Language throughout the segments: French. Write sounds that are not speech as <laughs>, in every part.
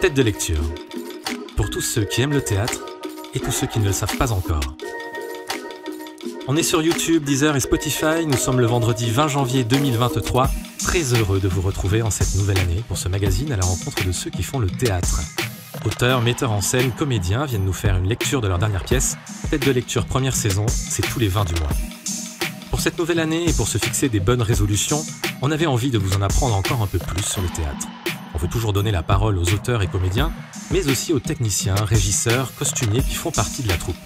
Tête de lecture. Pour tous ceux qui aiment le théâtre et tous ceux qui ne le savent pas encore. On est sur YouTube, Deezer et Spotify. Nous sommes le vendredi 20 janvier 2023. Très heureux de vous retrouver en cette nouvelle année pour ce magazine à la rencontre de ceux qui font le théâtre. Auteurs, metteurs en scène, comédiens viennent nous faire une lecture de leur dernière pièce. Tête de lecture première saison, c'est tous les 20 du mois. Pour cette nouvelle année et pour se fixer des bonnes résolutions, on avait envie de vous en apprendre encore un peu plus sur le théâtre faut toujours donner la parole aux auteurs et comédiens, mais aussi aux techniciens, régisseurs, costumiers qui font partie de la troupe.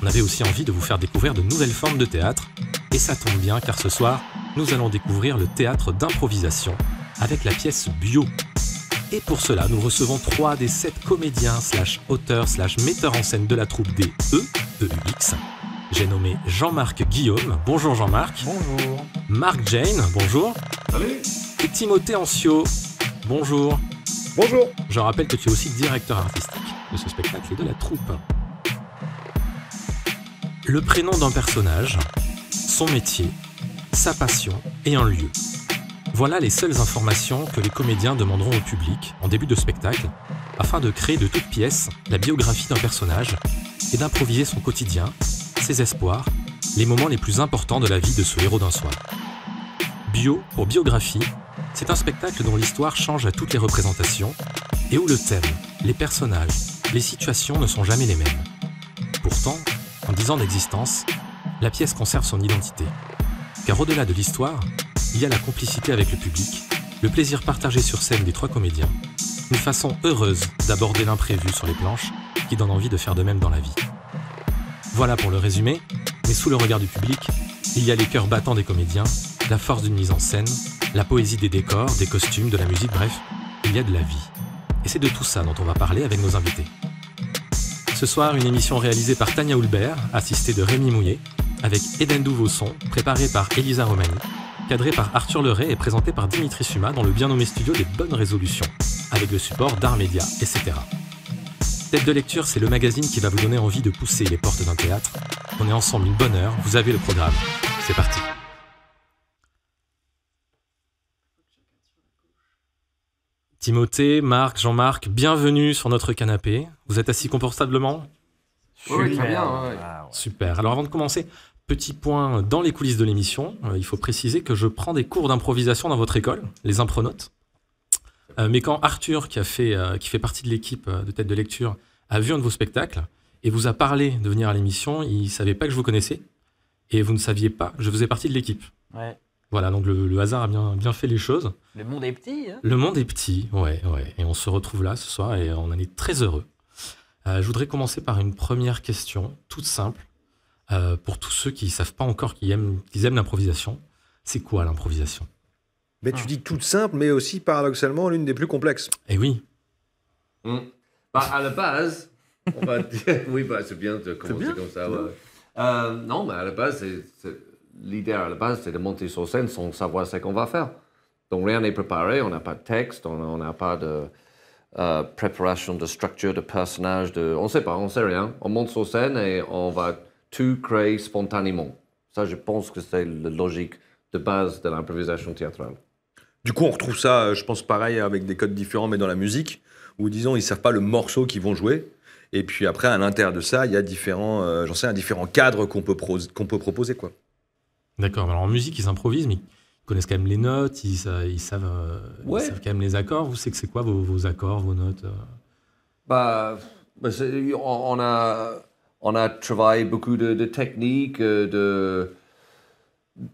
On avait aussi envie de vous faire découvrir de nouvelles formes de théâtre, et ça tombe bien car ce soir, nous allons découvrir le théâtre d'improvisation avec la pièce Bio. Et pour cela, nous recevons trois des sept comédiens slash auteurs slash metteurs en scène de la troupe des E, EUX. J'ai nommé Jean-Marc Guillaume. Bonjour Jean-Marc. Bonjour. Marc Jane. Bonjour. Salut. Et Timothée Ancio. Bonjour. Bonjour. Je rappelle que tu es aussi directeur artistique de ce spectacle et de la troupe. Le prénom d'un personnage, son métier, sa passion et un lieu. Voilà les seules informations que les comédiens demanderont au public en début de spectacle afin de créer de toutes pièces la biographie d'un personnage et d'improviser son quotidien, ses espoirs, les moments les plus importants de la vie de ce héros d'un soir. Bio pour biographie c'est un spectacle dont l'histoire change à toutes les représentations et où le thème, les personnages, les situations ne sont jamais les mêmes. Pourtant, en dix ans d'existence, la pièce conserve son identité. Car au-delà de l'histoire, il y a la complicité avec le public, le plaisir partagé sur scène des trois comédiens, une façon heureuse d'aborder l'imprévu sur les planches qui donne envie de faire de même dans la vie. Voilà pour le résumé, mais sous le regard du public, il y a les cœurs battants des comédiens la force d'une mise en scène, la poésie des décors, des costumes, de la musique, bref, il y a de la vie. Et c'est de tout ça dont on va parler avec nos invités. Ce soir, une émission réalisée par Tania Hulbert, assistée de Rémi Mouillet, avec Eden Duvosson, préparée par Elisa Romani, cadrée par Arthur Leray et présentée par Dimitri Suma dans le bien nommé studio des Bonnes Résolutions, avec le support d'Art Média, etc. Tête de lecture, c'est le magazine qui va vous donner envie de pousser les portes d'un théâtre. On est ensemble une bonne heure, vous avez le programme. C'est parti. Timothée, Marc, Jean-Marc, bienvenue sur notre canapé. Vous êtes assis confortablement Super. Oui, très bien. Ah, Super. Alors avant de commencer, petit point dans les coulisses de l'émission. Euh, il faut préciser que je prends des cours d'improvisation dans votre école, les impronautes. Euh, mais quand Arthur, qui, a fait, euh, qui fait partie de l'équipe de tête de lecture, a vu un de vos spectacles et vous a parlé de venir à l'émission, il ne savait pas que je vous connaissais et vous ne saviez pas, que je faisais partie de l'équipe. Ouais. Voilà, donc le, hasard a bien, bien fait les choses. Le monde est petit. Hein. le monde est petit, ouais, ouais. Et on se retrouve là ce soir et on en est très heureux. Euh, je voudrais commencer par une première question, toute simple, euh, pour tous ceux qui ne savent pas encore qu'ils aiment, qu'ils l'improvisation. C'est quoi l'improvisation mais tu dis toute simple, mais aussi paradoxalement l'une des plus complexes. Eh oui. Hmm. Bah, à la base, on va dire... <laughs> oui, bah, c'est bien de commencer comme ça. Euh, non, mais à la base, c'est l'idée à la base, c'est de monter sur scène sans savoir ce qu'on va faire. Donc rien n'est préparé, on n'a pas de texte, on n'a pas de euh, préparation de structure, de personnage, de... on ne sait pas, on ne sait rien. On monte sur scène et on va tout créer spontanément. Ça, je pense que c'est la logique de base de l'improvisation théâtrale. Du coup, on retrouve ça, euh, je pense, pareil avec des codes différents, mais dans la musique, où disons, ils ne savent pas le morceau qu'ils vont jouer. Et puis après, à l'intérieur de ça, il y a différents, cadres euh, j'en sais, un différent cadre qu'on peut, qu'on peut proposer, quoi. D'accord. Alors en musique, ils improvisent, mais ils connaissent quand même les notes, ils, euh, savent, quand même les accords. Vous savez que c'est quoi vos, accords, vos notes euh? Bah, bah on a, travaillé beaucoup de, techniques, euh, de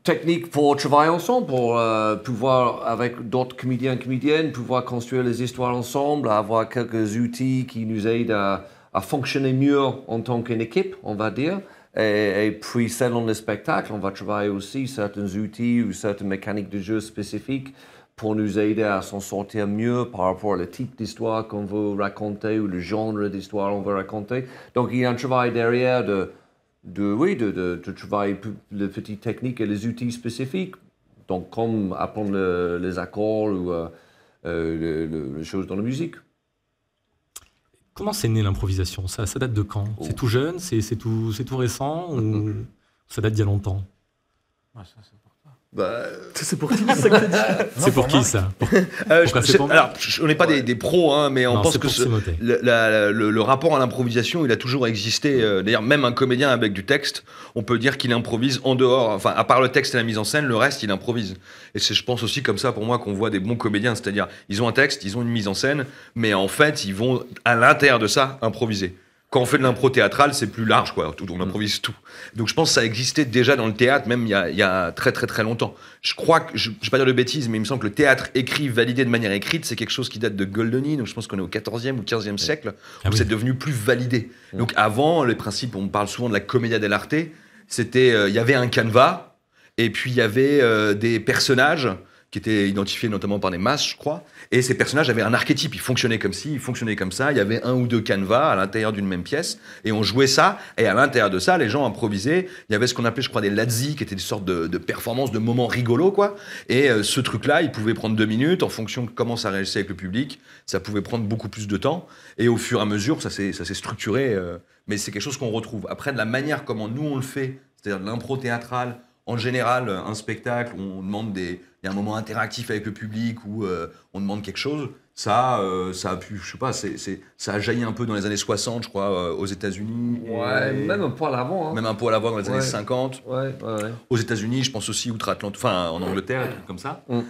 techniques pour travailler ensemble, pour pouvoir, avec d'autres comédiens et comédiennes, pouvoir construire les histoires ensemble, avoir quelques outils qui nous aident à, à fonctionner mieux en tant qu'équipe, on va dire. Et, puis, selon le spectacle, on va travailler aussi certains outils ou certaines mécaniques de jeu spécifiques pour nous aider à s'en sortir mieux par rapport au type d'histoire qu'on veut raconter ou le genre d'histoire qu'on veut raconter. Donc, il y a un travail derrière de, oui, de, travailler les petites techniques et les outils spécifiques. comme apprendre les accords ou euh, euh, les choses dans la musique. Comment c'est né l'improvisation ça, date de quand oh. C'est tout jeune C'est tout, récent Ou <laughs> ça date d'il y a longtemps c'est pour qui ça C'est pour qui ça Alors, on n'est pas des, pros, hein, mais on pense que le, rapport à l'improvisation, il a toujours existé. Euh, d'ailleurs, même un comédien avec du texte, on peut dire qu'il improvise en dehors. Enfin, à part le texte et la mise en scène, le reste, il improvise. Et c'est, je pense aussi comme ça, pour moi, qu'on voit des bons comédiens. C'est-à-dire, ils ont un texte, ils ont une mise en scène, mais en fait, ils vont à l'intérieur de ça improviser quand on fait de l'impro théâtrale, c'est plus large, quoi. Tout, on mm. improvise tout. Donc je pense que ça existait déjà dans le théâtre, même il y a, très très très longtemps. Je crois que, je ne vais pas dire de bêtises, mais il me semble que le théâtre écrit, validé de manière écrite, c'est quelque chose qui date de Goldoni, donc je pense qu'on est au 14e ou 15e siècle, ah où c'est devenu plus validé. Mm. Donc avant, les principes, on parle souvent de la commedia dell'arte, c'était, euh, il y avait un canevas, et puis il y avait euh, des personnages, qui étaient identifiés notamment par des masses, je crois. Et ces personnages avaient un archétype, ils fonctionnaient comme ci, ils fonctionnaient comme ça. Il y avait un ou deux canevas à l'intérieur d'une même pièce, et on jouait ça. Et à l'intérieur de ça, les gens improvisaient. Il y avait ce qu'on appelait, je crois, des lazzi, qui étaient des sortes de, de performances, de moments rigolos, quoi. Et euh, ce truc-là, il pouvait prendre deux minutes en fonction de comment ça réagissait avec le public. Ça pouvait prendre beaucoup plus de temps. Et au fur et à mesure, ça s'est structuré. Euh, mais c'est quelque chose qu'on retrouve. Après, de la manière comment nous on le fait, c'est-à-dire de l'impro théâtrale, en général, euh, un spectacle, on demande des, il y a un moment interactif avec le public où euh, on demande quelque chose. Ça, euh, ça a pu, je sais pas, ça a jailli un peu dans les années 60, je crois, euh, aux États-Unis. Ouais, même un poil avant. Hein. Même un à l'avant dans les années 50. Ouais, ouais, aux États-Unis, je pense aussi outre-Atlantique, enfin en Angleterre, un truc comme ça. Mm.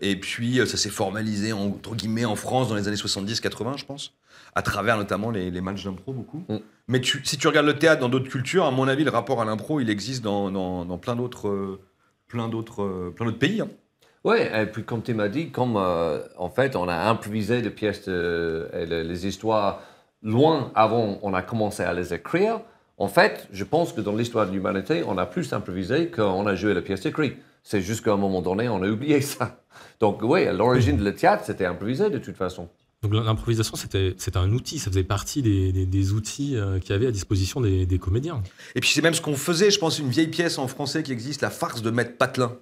et puis, ça s'est formalisé, entre guillemets, en France dans les années 70-80, je pense, à travers notamment les, les matchs d'impro, beaucoup. Mm. Mais si tu regardes le théâtre dans d'autres cultures, à mon avis, le rapport à l'impro, il existe dans plein d'autres euh, plein d'autres pays. Hein. Oui, et puis comme tu m'as dit, comme euh, en fait on a improvisé les pièces, et les, histoires loin avant on a commencé à les écrire, en fait, je pense que dans l'histoire de l'humanité, on a plus improvisé qu'on a joué les pièces écrites. C'est juste qu'à un moment donné, on a oublié <laughs> ça. Donc oui, à l'origine de le théâtre, c'était improvisé de toute façon. Donc l'improvisation, c'était un outil, ça faisait partie des, outils euh, qui y avait à disposition des, comédiens. Et puis c'est même ce qu'on faisait, je pense, une vieille pièce en français qui existe, la farce de Maître Patelin.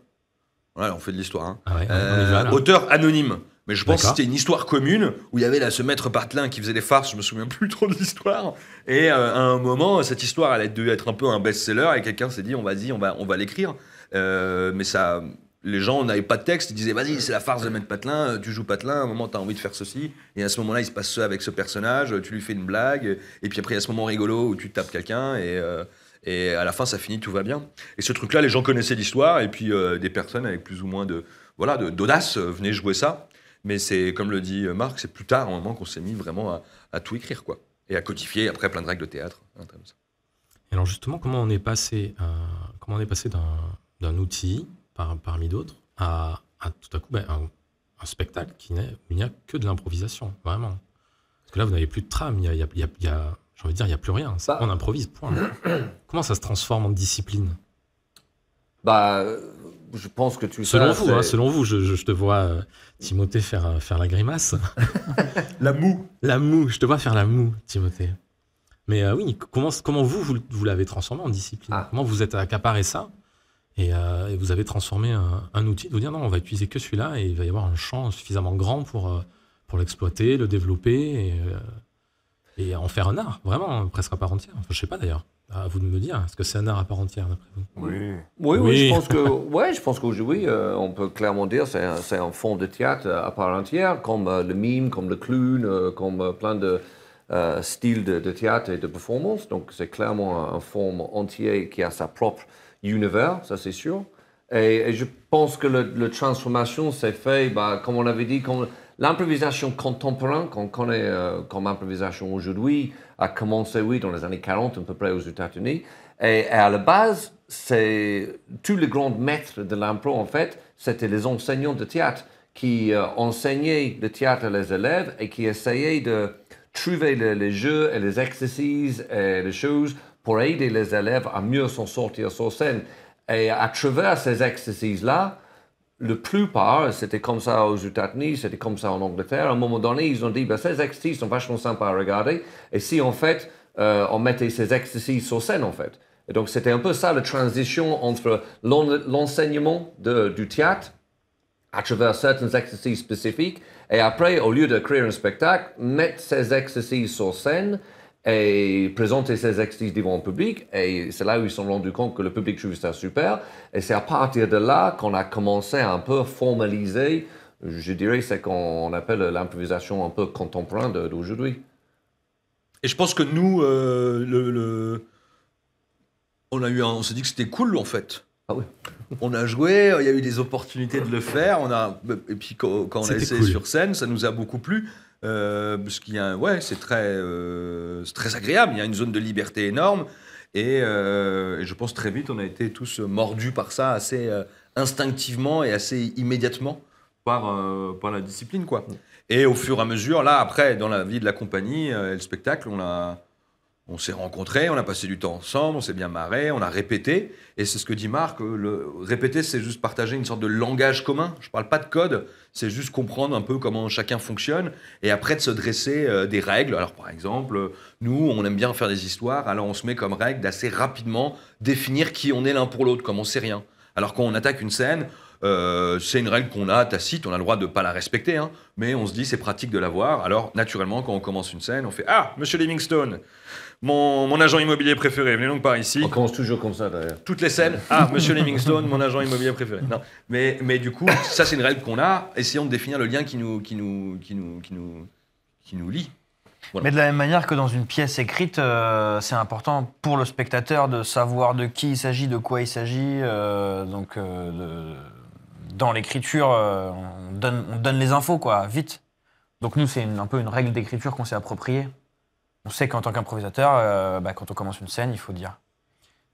Voilà, on fait de l'histoire. Hein. Ah euh, hein. auteur anonyme. Mais je pense que c'était une histoire commune où il y avait là ce maître Patelin qui faisait des farces, je me souviens plus trop de l'histoire. Et euh, à un moment, cette histoire, elle a dû être un peu un best-seller et quelqu'un s'est dit, on va, on va, on va l'écrire. mais ça, les gens n'avaient pas de texte, ils disaient vas-y, c'est la farce de mettre Patelin, euh, tu joues Patelin, à un moment as envie de faire ceci, et à ce moment-là il se passe ça avec ce personnage, euh, tu lui fais une blague, et puis après il y a ce moment rigolo où tu tapes quelqu'un, et, euh, à la fin ça finit, tout va bien. Et ce truc-là, les gens connaissaient l'histoire, et puis des personnes avec plus ou moins de voilà d'audace venaient jouer ça, mais c'est comme le dit Marc, c'est plus tard, à un moment qu'on s'est mis vraiment à, tout écrire, quoi, et à codifier après plein de règles de théâtre. alors justement, comment on est passé, comment on est passé d'un outil parmi d'autres, à, tout à coup ben, un, spectacle qui où il n'y a que de l'improvisation, vraiment. Parce que là, vous n'avez plus de trame, il y a, y j'ai envie de dire, il n'y a plus rien. Ça, on improvise, point. <clears throat> Comment ça se transforme en discipline Bah, je pense que tu selon sais, vous, hein, selon vous, je, te vois euh, Timothée faire euh, faire la grimace, <laughs> la moue, la moue. Je te vois faire la moue, Timothée. Mais euh, oui, comment comment vous vous, l'avez transformé en discipline ah. Comment vous êtes accaparé ça euh, et, vous avez transformé un, outil, de vous dire non, on va utiliser que celui-là et il va y avoir un champ suffisamment grand pour, euh, pour l'exploiter, le développer euh, et, en faire un art, vraiment, presque à part entière. Je je sais pas d'ailleurs. À vous de me dire, est-ce que c'est un art à part entière d'après vous oui. Oui, je pense <laughs> que, ouais, je pense qu'aujourd'hui, on peut clairement dire c'est un, c'est un fond de théâtre à part entière, comme le mime, comme le clown, comme plein de styles de, théâtre et de performance. Donc c'est clairement un, fond entier qui a sa propre univers, ça c'est sûr. Et, je pense que la transformation s'est faite, bah, comme on l'avait dit, comme l'improvisation contemporaine qu'on connaît euh, comme improvisation aujourd'hui a commencé, oui, dans les années 40 à peu près aux États-Unis. Et, à la base, c'est tous les grands maîtres de l'impro, en fait, c'était les enseignants de théâtre qui euh, enseignaient le théâtre à les élèves et qui essayaient de trouver les, jeux et les exercices et les choses pour aider les élèves à mieux s'en sortir sur scène. Et à travers ces exercices-là, le plupart, c'était comme ça aux États-Unis, c'était comme ça en Angleterre, à un moment donné, ils ont dit, ben, ces exercices sont vachement sympas à regarder, et si en fait, euh, on mettait ces exercices sur scène, en fait. Et donc c'était un peu ça la transition entre l'enseignement du théâtre, à travers certains exercices spécifiques, et après, au lieu de créer un spectacle, mettre ces exercices sur scène, et présenter ses exercices devant le public. Et c'est là où ils se sont rendus compte que le public trouvait ça super. Et c'est à partir de là qu'on a commencé à un peu formaliser, je dirais, ce qu'on appelle l'improvisation un peu contemporaine d'aujourd'hui. Et je pense que nous, euh, le, on, a eu on s'est dit que c'était cool, en fait. Ah oui. on a joué, euh, il y a eu des opportunités de le faire. On a, et puis quand, on a essayé sur scène, ça nous a beaucoup plu euh, parce que ouais, c'est très, euh, très agréable. Il y a une zone de liberté énorme, euh, et, je pense très vite, on a été tous mordus par ça assez euh, instinctivement et assez immédiatement par, par la discipline, quoi. Et au fur et à mesure, là, après, dans la vie de la compagnie et le spectacle, on a on s'est rencontrés, on a passé du temps ensemble, on s'est bien marré, on a répété. Et c'est ce que dit Marc, euh, répéter, c'est juste partager une sorte de langage commun. Je ne parle pas de code, c'est juste comprendre un peu comment chacun fonctionne et après de se dresser euh, des règles. Alors par exemple, nous, on aime bien faire des histoires, alors on se met comme règle d'assez rapidement définir qui on est l'un pour l'autre, comme on sait rien. Alors quand on attaque une scène, euh, c'est une règle qu'on a tacite, on a le droit de ne pas la respecter, hein, mais on se dit c'est pratique de l'avoir. Alors naturellement, quand on commence une scène, on fait Ah, monsieur Livingstone mon, agent immobilier préféré, venez donc par ici. On commence toujours comme ça d'ailleurs. Toutes les scènes. Ah, monsieur Livingstone, mon agent immobilier préféré. Non. Mais, mais du coup, ça c'est une règle qu'on a. Essayons de définir le lien qui nous, qui nous, qui nous, qui nous, qui nous lie. Mais de la même manière que dans une pièce écrite, euh, c'est important pour le spectateur de savoir de qui il s'agit, de quoi il s'agit. Euh, donc, euh, dans l'écriture, on donne, on donne les infos, quoi, vite. Donc, nous, c'est un peu une règle d'écriture qu'on s'est appropriée. On sait qu'en tant qu'improvisateur, euh, bah, quand on commence une scène, il faut dire,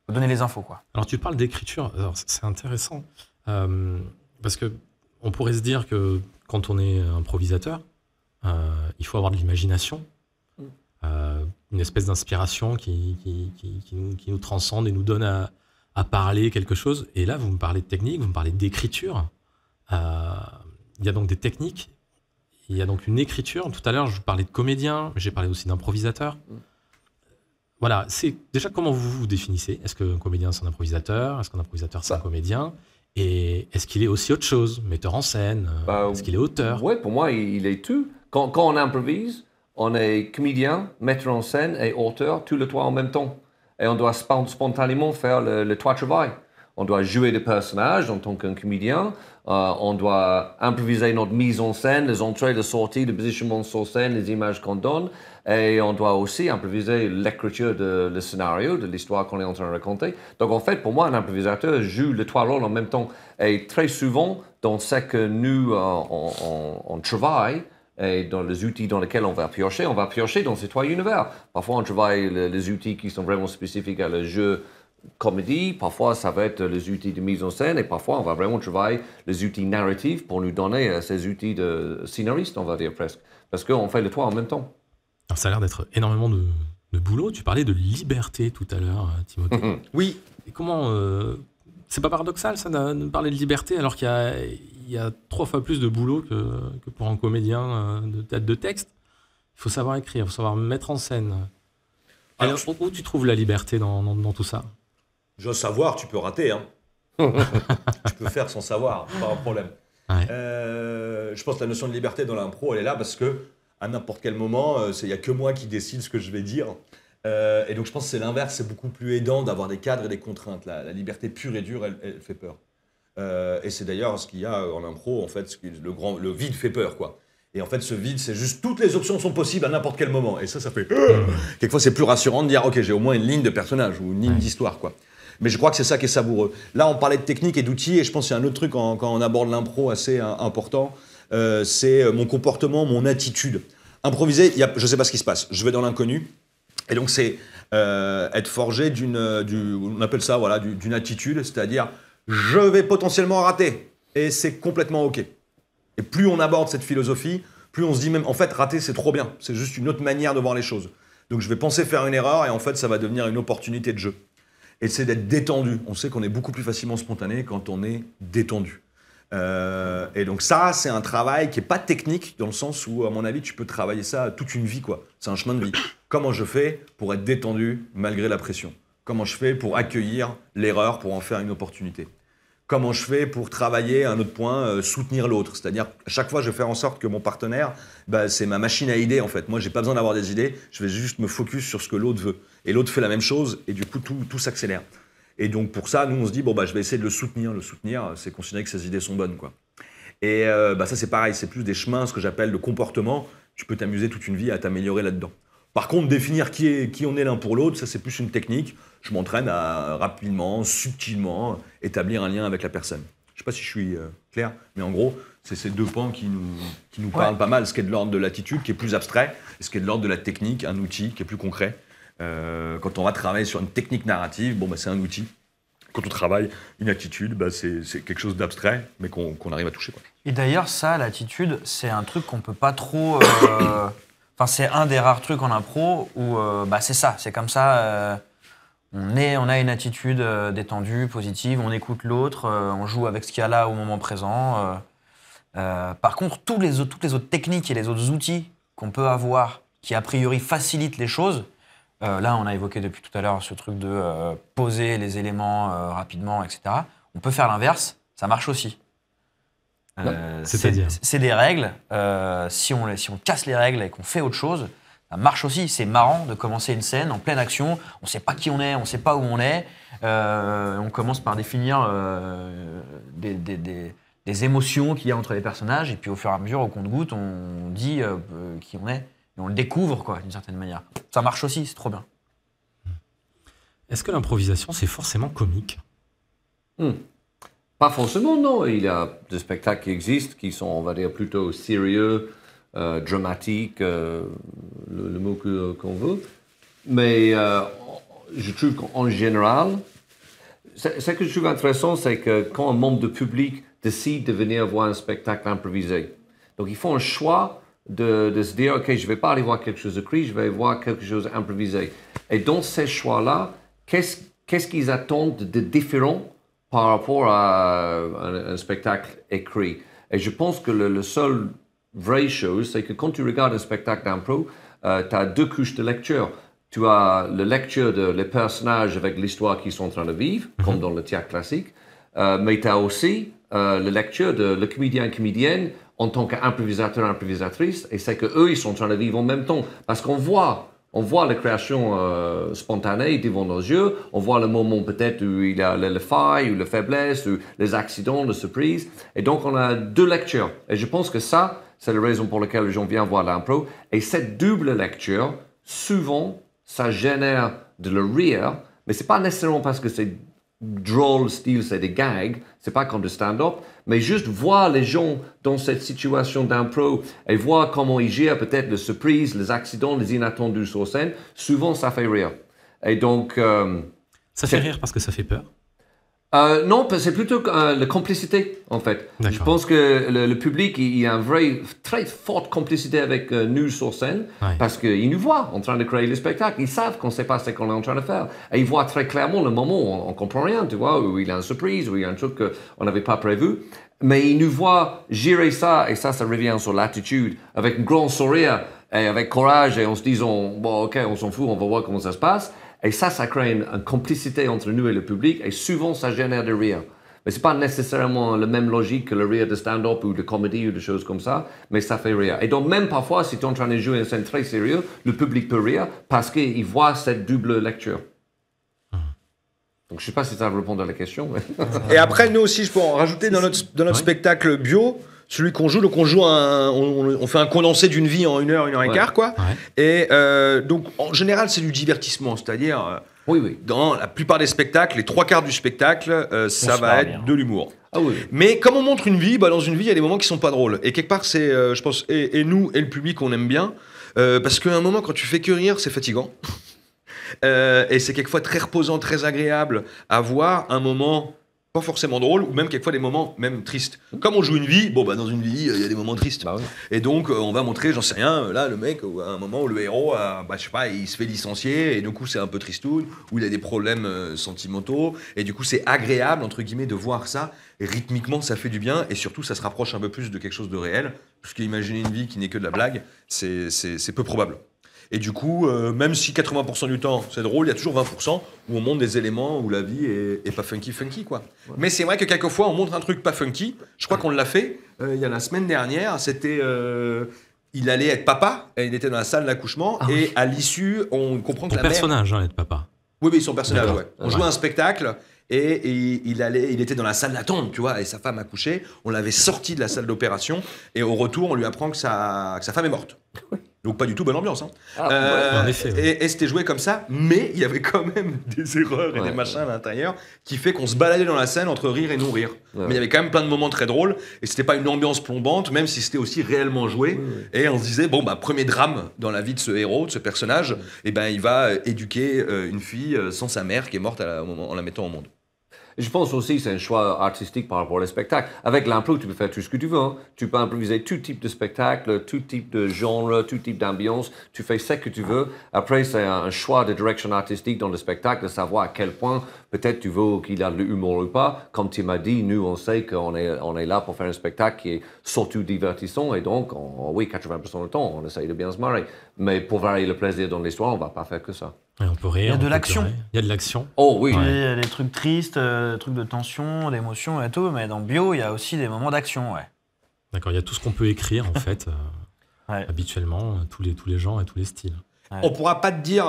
donner les infos, quoi. Alors tu parles d'écriture, c'est intéressant euh, parce que on pourrait se dire que quand on est improvisateur, euh, il faut avoir de l'imagination, mm. une espèce d'inspiration qui, qui, nous, transcende et nous donne à, à, parler quelque chose. Et là, vous me parlez de technique, vous me parlez d'écriture. Il y a donc des techniques il y a donc une écriture. Tout à l'heure, je vous parlais de comédien, j'ai parlé aussi d'improvisateur. Mm. Voilà, c'est déjà comment vous vous définissez. Est-ce qu'un comédien, c'est un improvisateur Est-ce qu'un improvisateur, c'est un comédien Et est-ce qu'il est aussi autre chose Metteur en scène euh, bah, Est-ce qu'il est auteur Oui, pour moi, il est tout. Quand, on improvise, on est comédien, metteur en scène et auteur, tout le trois en même temps. Et on doit spontanément faire le, le trois travail. On doit jouer des personnages en tant qu'un comédien, euh, on doit improviser notre mise en scène, les entrées, les sorties, le positionnement sur scène, les images qu'on donne. Et on doit aussi improviser l'écriture de scénario, de l'histoire qu'on est en train de raconter. Donc en fait, pour moi, un improvisateur joue les trois rôles en même temps. Et très souvent, dans ce que nous, euh, on, travaille, et dans les outils dans lesquels on va piocher, on va piocher dans ces trois univers. Parfois, on travaille les outils qui sont vraiment spécifiques à le jeu comédie, parfois ça va être les outils de mise en scène et parfois on va vraiment travailler les outils narratifs pour nous donner euh, ces outils de scénariste, on va dire presque. Parce qu'on fait les trois en même temps. ça a l'air d'être énormément de, boulot. Tu parlais de liberté tout à l'heure, euh, Timothée. Mhm. Oui. comment. Euh, c'est pas paradoxal ça de parler de liberté alors qu'il y, y, a trois fois plus de boulot que, pour un comédien de tête de texte. Il faut savoir écrire, il faut savoir mettre en scène. Alors, où, tu trouves la liberté dans tout ça je savoir, tu peux rater. Hein. <laughs> tu peux faire sans savoir, pas un problème. Euh, je pense que la notion de liberté dans l'impro, elle est là parce que à n'importe quel moment, euh, il n'y a que moi qui décide ce que je vais dire. Euh, et donc je pense que c'est l'inverse, c'est beaucoup plus aidant d'avoir des cadres et des contraintes. La, liberté pure et dure, elle, fait peur. et c'est d'ailleurs ce qu'il y a en impro, en fait, le, le vide fait peur, quoi. Et en fait, ce vide, c'est juste toutes les options sont possibles à n'importe quel moment. Et ça, ça fait. Quelquefois, c'est plus rassurant de dire, ok, j'ai au moins une ligne de personnage ou une ligne d'histoire, quoi. Mais je crois que c'est ça qui est savoureux. Là, on parlait de technique et d'outils, et je pense qu'il y a un autre truc quand, on aborde l'impro assez euh, important, euh, c'est euh, mon comportement, mon attitude. Improviser, je ne sais pas ce qui se passe, je vais dans l'inconnu, et donc c'est être forgé d'une, on appelle ça, voilà, d'une attitude, c'est-à-dire je vais potentiellement rater, et c'est complètement ok. Et plus on aborde cette philosophie, plus on se dit même, en fait, rater, c'est trop bien. C'est juste une autre manière de voir les choses. Donc je vais penser faire une erreur et en fait, ça va devenir une opportunité de jeu. Et c'est d'être détendu. On sait qu'on est beaucoup plus facilement spontané quand on est détendu. Euh, et donc ça, c'est un travail qui n'est pas technique, dans le sens où, à mon avis, tu peux travailler ça toute une vie. quoi. C'est un chemin de vie. Comment je fais pour être détendu malgré la pression Comment je fais pour accueillir l'erreur, pour en faire une opportunité comment je fais pour travailler un autre point, euh, soutenir l'autre. C'est-à-dire, à chaque fois, je vais faire en sorte que mon partenaire, bah, c'est ma machine à idées, en fait. Moi, n'ai pas besoin d'avoir des idées, je vais juste me focus sur ce que l'autre veut. Et l'autre fait la même chose, et du coup, tout, s'accélère. Et donc, pour ça, nous, on se dit, bon, bah, je vais essayer de le soutenir. Le soutenir, c'est considérer que ses idées sont bonnes, quoi. Et euh, bah, ça, c'est pareil, c'est plus des chemins, ce que j'appelle le comportement. Tu peux t'amuser toute une vie à t'améliorer là-dedans. Par contre, définir qui, on est l'un pour l'autre, ça c'est plus une technique. Je m'entraîne à rapidement, subtilement établir un lien avec la personne. Je ne sais pas si je suis euh, clair, mais en gros, c'est ces deux pans qui nous, parlent pas mal. Ce qui est de l'ordre de l'attitude, qui est plus abstrait, et ce qui est de l'ordre de la technique, un outil qui est plus concret. Euh, quand on va travailler sur une technique narrative, bon, bah, c'est un outil. Quand on travaille une attitude, bah, c'est quelque chose d'abstrait, mais qu'on arrive à toucher. Quoi. Et d'ailleurs, ça, l'attitude, c'est un truc qu'on ne peut pas trop. Euh, c'est un des rares trucs en impro où euh, bah, c'est ça, c'est comme ça. Euh, on, est, on a une attitude euh, détendue, positive, on écoute l'autre, on joue avec ce qu'il y a là au moment présent. par contre, toutes les autres techniques et les autres outils qu'on peut avoir qui a priori facilitent les choses, là on a évoqué depuis tout à l'heure ce truc de poser les éléments rapidement, etc. On peut faire l'inverse, ça marche aussi. Euh, c'est-à-dire, c'est des règles. Euh, si, on, si on casse les règles et qu'on fait autre chose, ça marche aussi. C'est marrant de commencer une scène en pleine action. On ne sait pas qui on est, on ne sait pas où on est. Euh, on commence par définir des, émotions qu'il y a entre les personnages. Et puis au fur et à mesure, au compte-goutte, on dit qui on est. Et on le découvre, quoi, d'une certaine manière. Ça marche aussi, c'est trop bien. Est-ce que l'improvisation, c'est forcément comique hmm. Pas forcément, non. Il y a des spectacles qui existent, qui sont, on va dire, plutôt sérieux, euh, dramatiques, euh, le, mot qu'on veut. Mais euh, je trouve qu'en général, ce que je trouve intéressant, c'est que quand un membre du public décide de venir voir un spectacle improvisé, donc ils font un choix de, se dire, OK, je ne vais pas aller voir quelque chose de écrit, je vais aller voir quelque chose improvisé. Et dans ces choix-là, qu'est-ce qu'ils attendent de différent par rapport à un, spectacle écrit. Et je pense que le, seul vrai chose, c'est que quand tu regardes un spectacle d'impro, euh, tu as deux couches de lecture. Tu as le lecture de les personnages avec l'histoire qu'ils sont en train de vivre, mhm. comme dans le théâtre classique, euh, mais tu as aussi euh, le lecture de le comédien comédienne en tant qu'improvisateur improvisatrice, et c'est que eux ils sont en train de vivre en même temps, parce qu'on voit on voit la création euh, spontanée devant nos yeux, on voit le moment peut-être où il y a les failles, ou les faiblesses, ou les accidents, les surprises. Et donc on a deux lectures. Et je pense que ça, c'est la raison pour laquelle j'en viens viennent voir l'impro. Et cette double lecture, souvent, ça génère de le rire, mais c'est pas nécessairement parce que c'est drôle, style, c'est des gags, c'est pas comme du stand-up, mais juste voir les gens dans cette situation d'impro et voir comment ils gèrent peut-être les surprises, les accidents, les inattendus sur scène, souvent ça fait rire. Et donc... Euh, ça fait rire parce que ça fait peur euh, non, c'est plutôt euh, la complicité, en fait. Je pense que le, public, il y a une très forte complicité avec euh, nous sur scène, parce qu'ils nous voit en train de créer le spectacle. Ils savent qu'on ne sait pas ce qu'on est en train de faire. Et ils voient très clairement le moment, on ne comprend rien, tu vois, où il y a une surprise, où il y a un truc qu'on n'avait pas prévu. Mais ils nous voient gérer ça, et ça, ça revient sur l'attitude, avec grand sourire et avec courage, et en se disant, bon, ok, on s'en fout, on va voir comment ça se passe. Et ça, ça crée une, complicité entre nous et le public, et souvent, ça génère des rires. Mais c'est pas nécessairement la même logique que le rire de stand-up ou de comédie ou de choses comme ça, mais ça fait rire. Et donc même parfois, si tu es en train de jouer une scène très sérieuse, le public peut rire parce qu'il voit cette double lecture. Hmm. Donc je sais pas si ça répond à la question. Et après, nous aussi, je peux en rajouter dans notre, spectacle bio celui qu'on joue, donc on on, fait un condensé d'une vie en une heure, une heure et quart, quoi. Et euh, donc en général, c'est du divertissement, c'est-à-dire. Euh, dans la plupart des spectacles, les trois quarts du spectacle, euh, ça va être de l'humour. Ah Mais comme on montre une vie, bah, dans une vie, il y a des moments qui sont pas drôles. Et quelque part, c'est, je pense, et, nous et le public, on aime bien. parce qu'à un moment, quand tu fais que rire, c'est fatigant. <laughs> et c'est quelquefois très reposant, très agréable à voir un moment pas forcément drôle ou même quelquefois des moments même tristes. Comme on joue une vie, bon bah dans une vie, euh, il y a des moments tristes. Bah et donc euh, on va montrer, j'en sais rien, euh, là le mec, à un moment où le héros, a, bah, je sais pas, il se fait licencier, et du coup c'est un peu tristoun, ou il a des problèmes sentimentaux, et du coup c'est agréable, entre guillemets, de voir ça, et rythmiquement ça fait du bien, et surtout ça se rapproche un peu plus de quelque chose de réel, puisque imaginer une vie qui n'est que de la blague, c'est peu probable. Et du coup, euh, même si 80% du temps c'est drôle, il y a toujours 20% où on montre des éléments où la vie est, pas funky, funky quoi. Mais c'est vrai que quelquefois on montre un truc pas funky. Je crois qu'on l'a fait. Euh, il y a la semaine dernière, c'était. Euh, il allait être papa, et il était dans la salle d'accouchement, ah et à l'issue, on comprend que la personnage, hein, être papa. Oui, mais son personnage, ouais. On joue jouait un spectacle, et, il, allait, il était dans la salle d'attente, tu vois, et sa femme accouchait. On l'avait sorti de la salle d'opération, et au retour, on lui apprend que sa, que sa femme est morte. Donc pas du tout bonne ambiance. Hein. Ah, euh, et, c'était joué comme ça, mais il y avait quand même <laughs> des erreurs et des machins à l'intérieur qui fait qu'on se baladait dans la scène entre rire et non rire. Mais il y avait quand même plein de moments très drôles et c'était pas une ambiance plombante, même si c'était aussi réellement joué. Et on se disait bon bah premier drame dans la vie de ce héros, de ce personnage, et eh ben il va euh, éduquer euh, une fille sans sa mère qui est morte en la mettant au monde. Je pense aussi que c'est un choix artistique par rapport au spectacle. Avec l'impro, tu peux faire tout ce que tu veux. Hein. Tu peux improviser tout type de spectacle, tout type de genre, tout type d'ambiance. Tu fais ce que tu veux. Après, c'est un choix de direction artistique dans le spectacle, de savoir à quel point peut-être tu veux qu'il ait de l'humour ou pas. Comme tu m'as dit, nous, on sait qu'on est, on est là pour faire un spectacle qui est surtout divertissant. Et donc, on, oui, 80% du temps, on essaye de bien se marrer. Mais pour varier le plaisir dans l'histoire, on ne va pas faire que ça on Il y a de l'action. Il y a de l'action. Oh oui. Il y a des trucs tristes, des euh, trucs de tension, d'émotion et tout. Mais dans Bio, il y a aussi des moments d'action, ouais. D'accord, il y a tout ce qu'on peut écrire en <laughs> fait, euh, habituellement, euh, tous les, tous les genres et tous les styles. On pourra pas te dire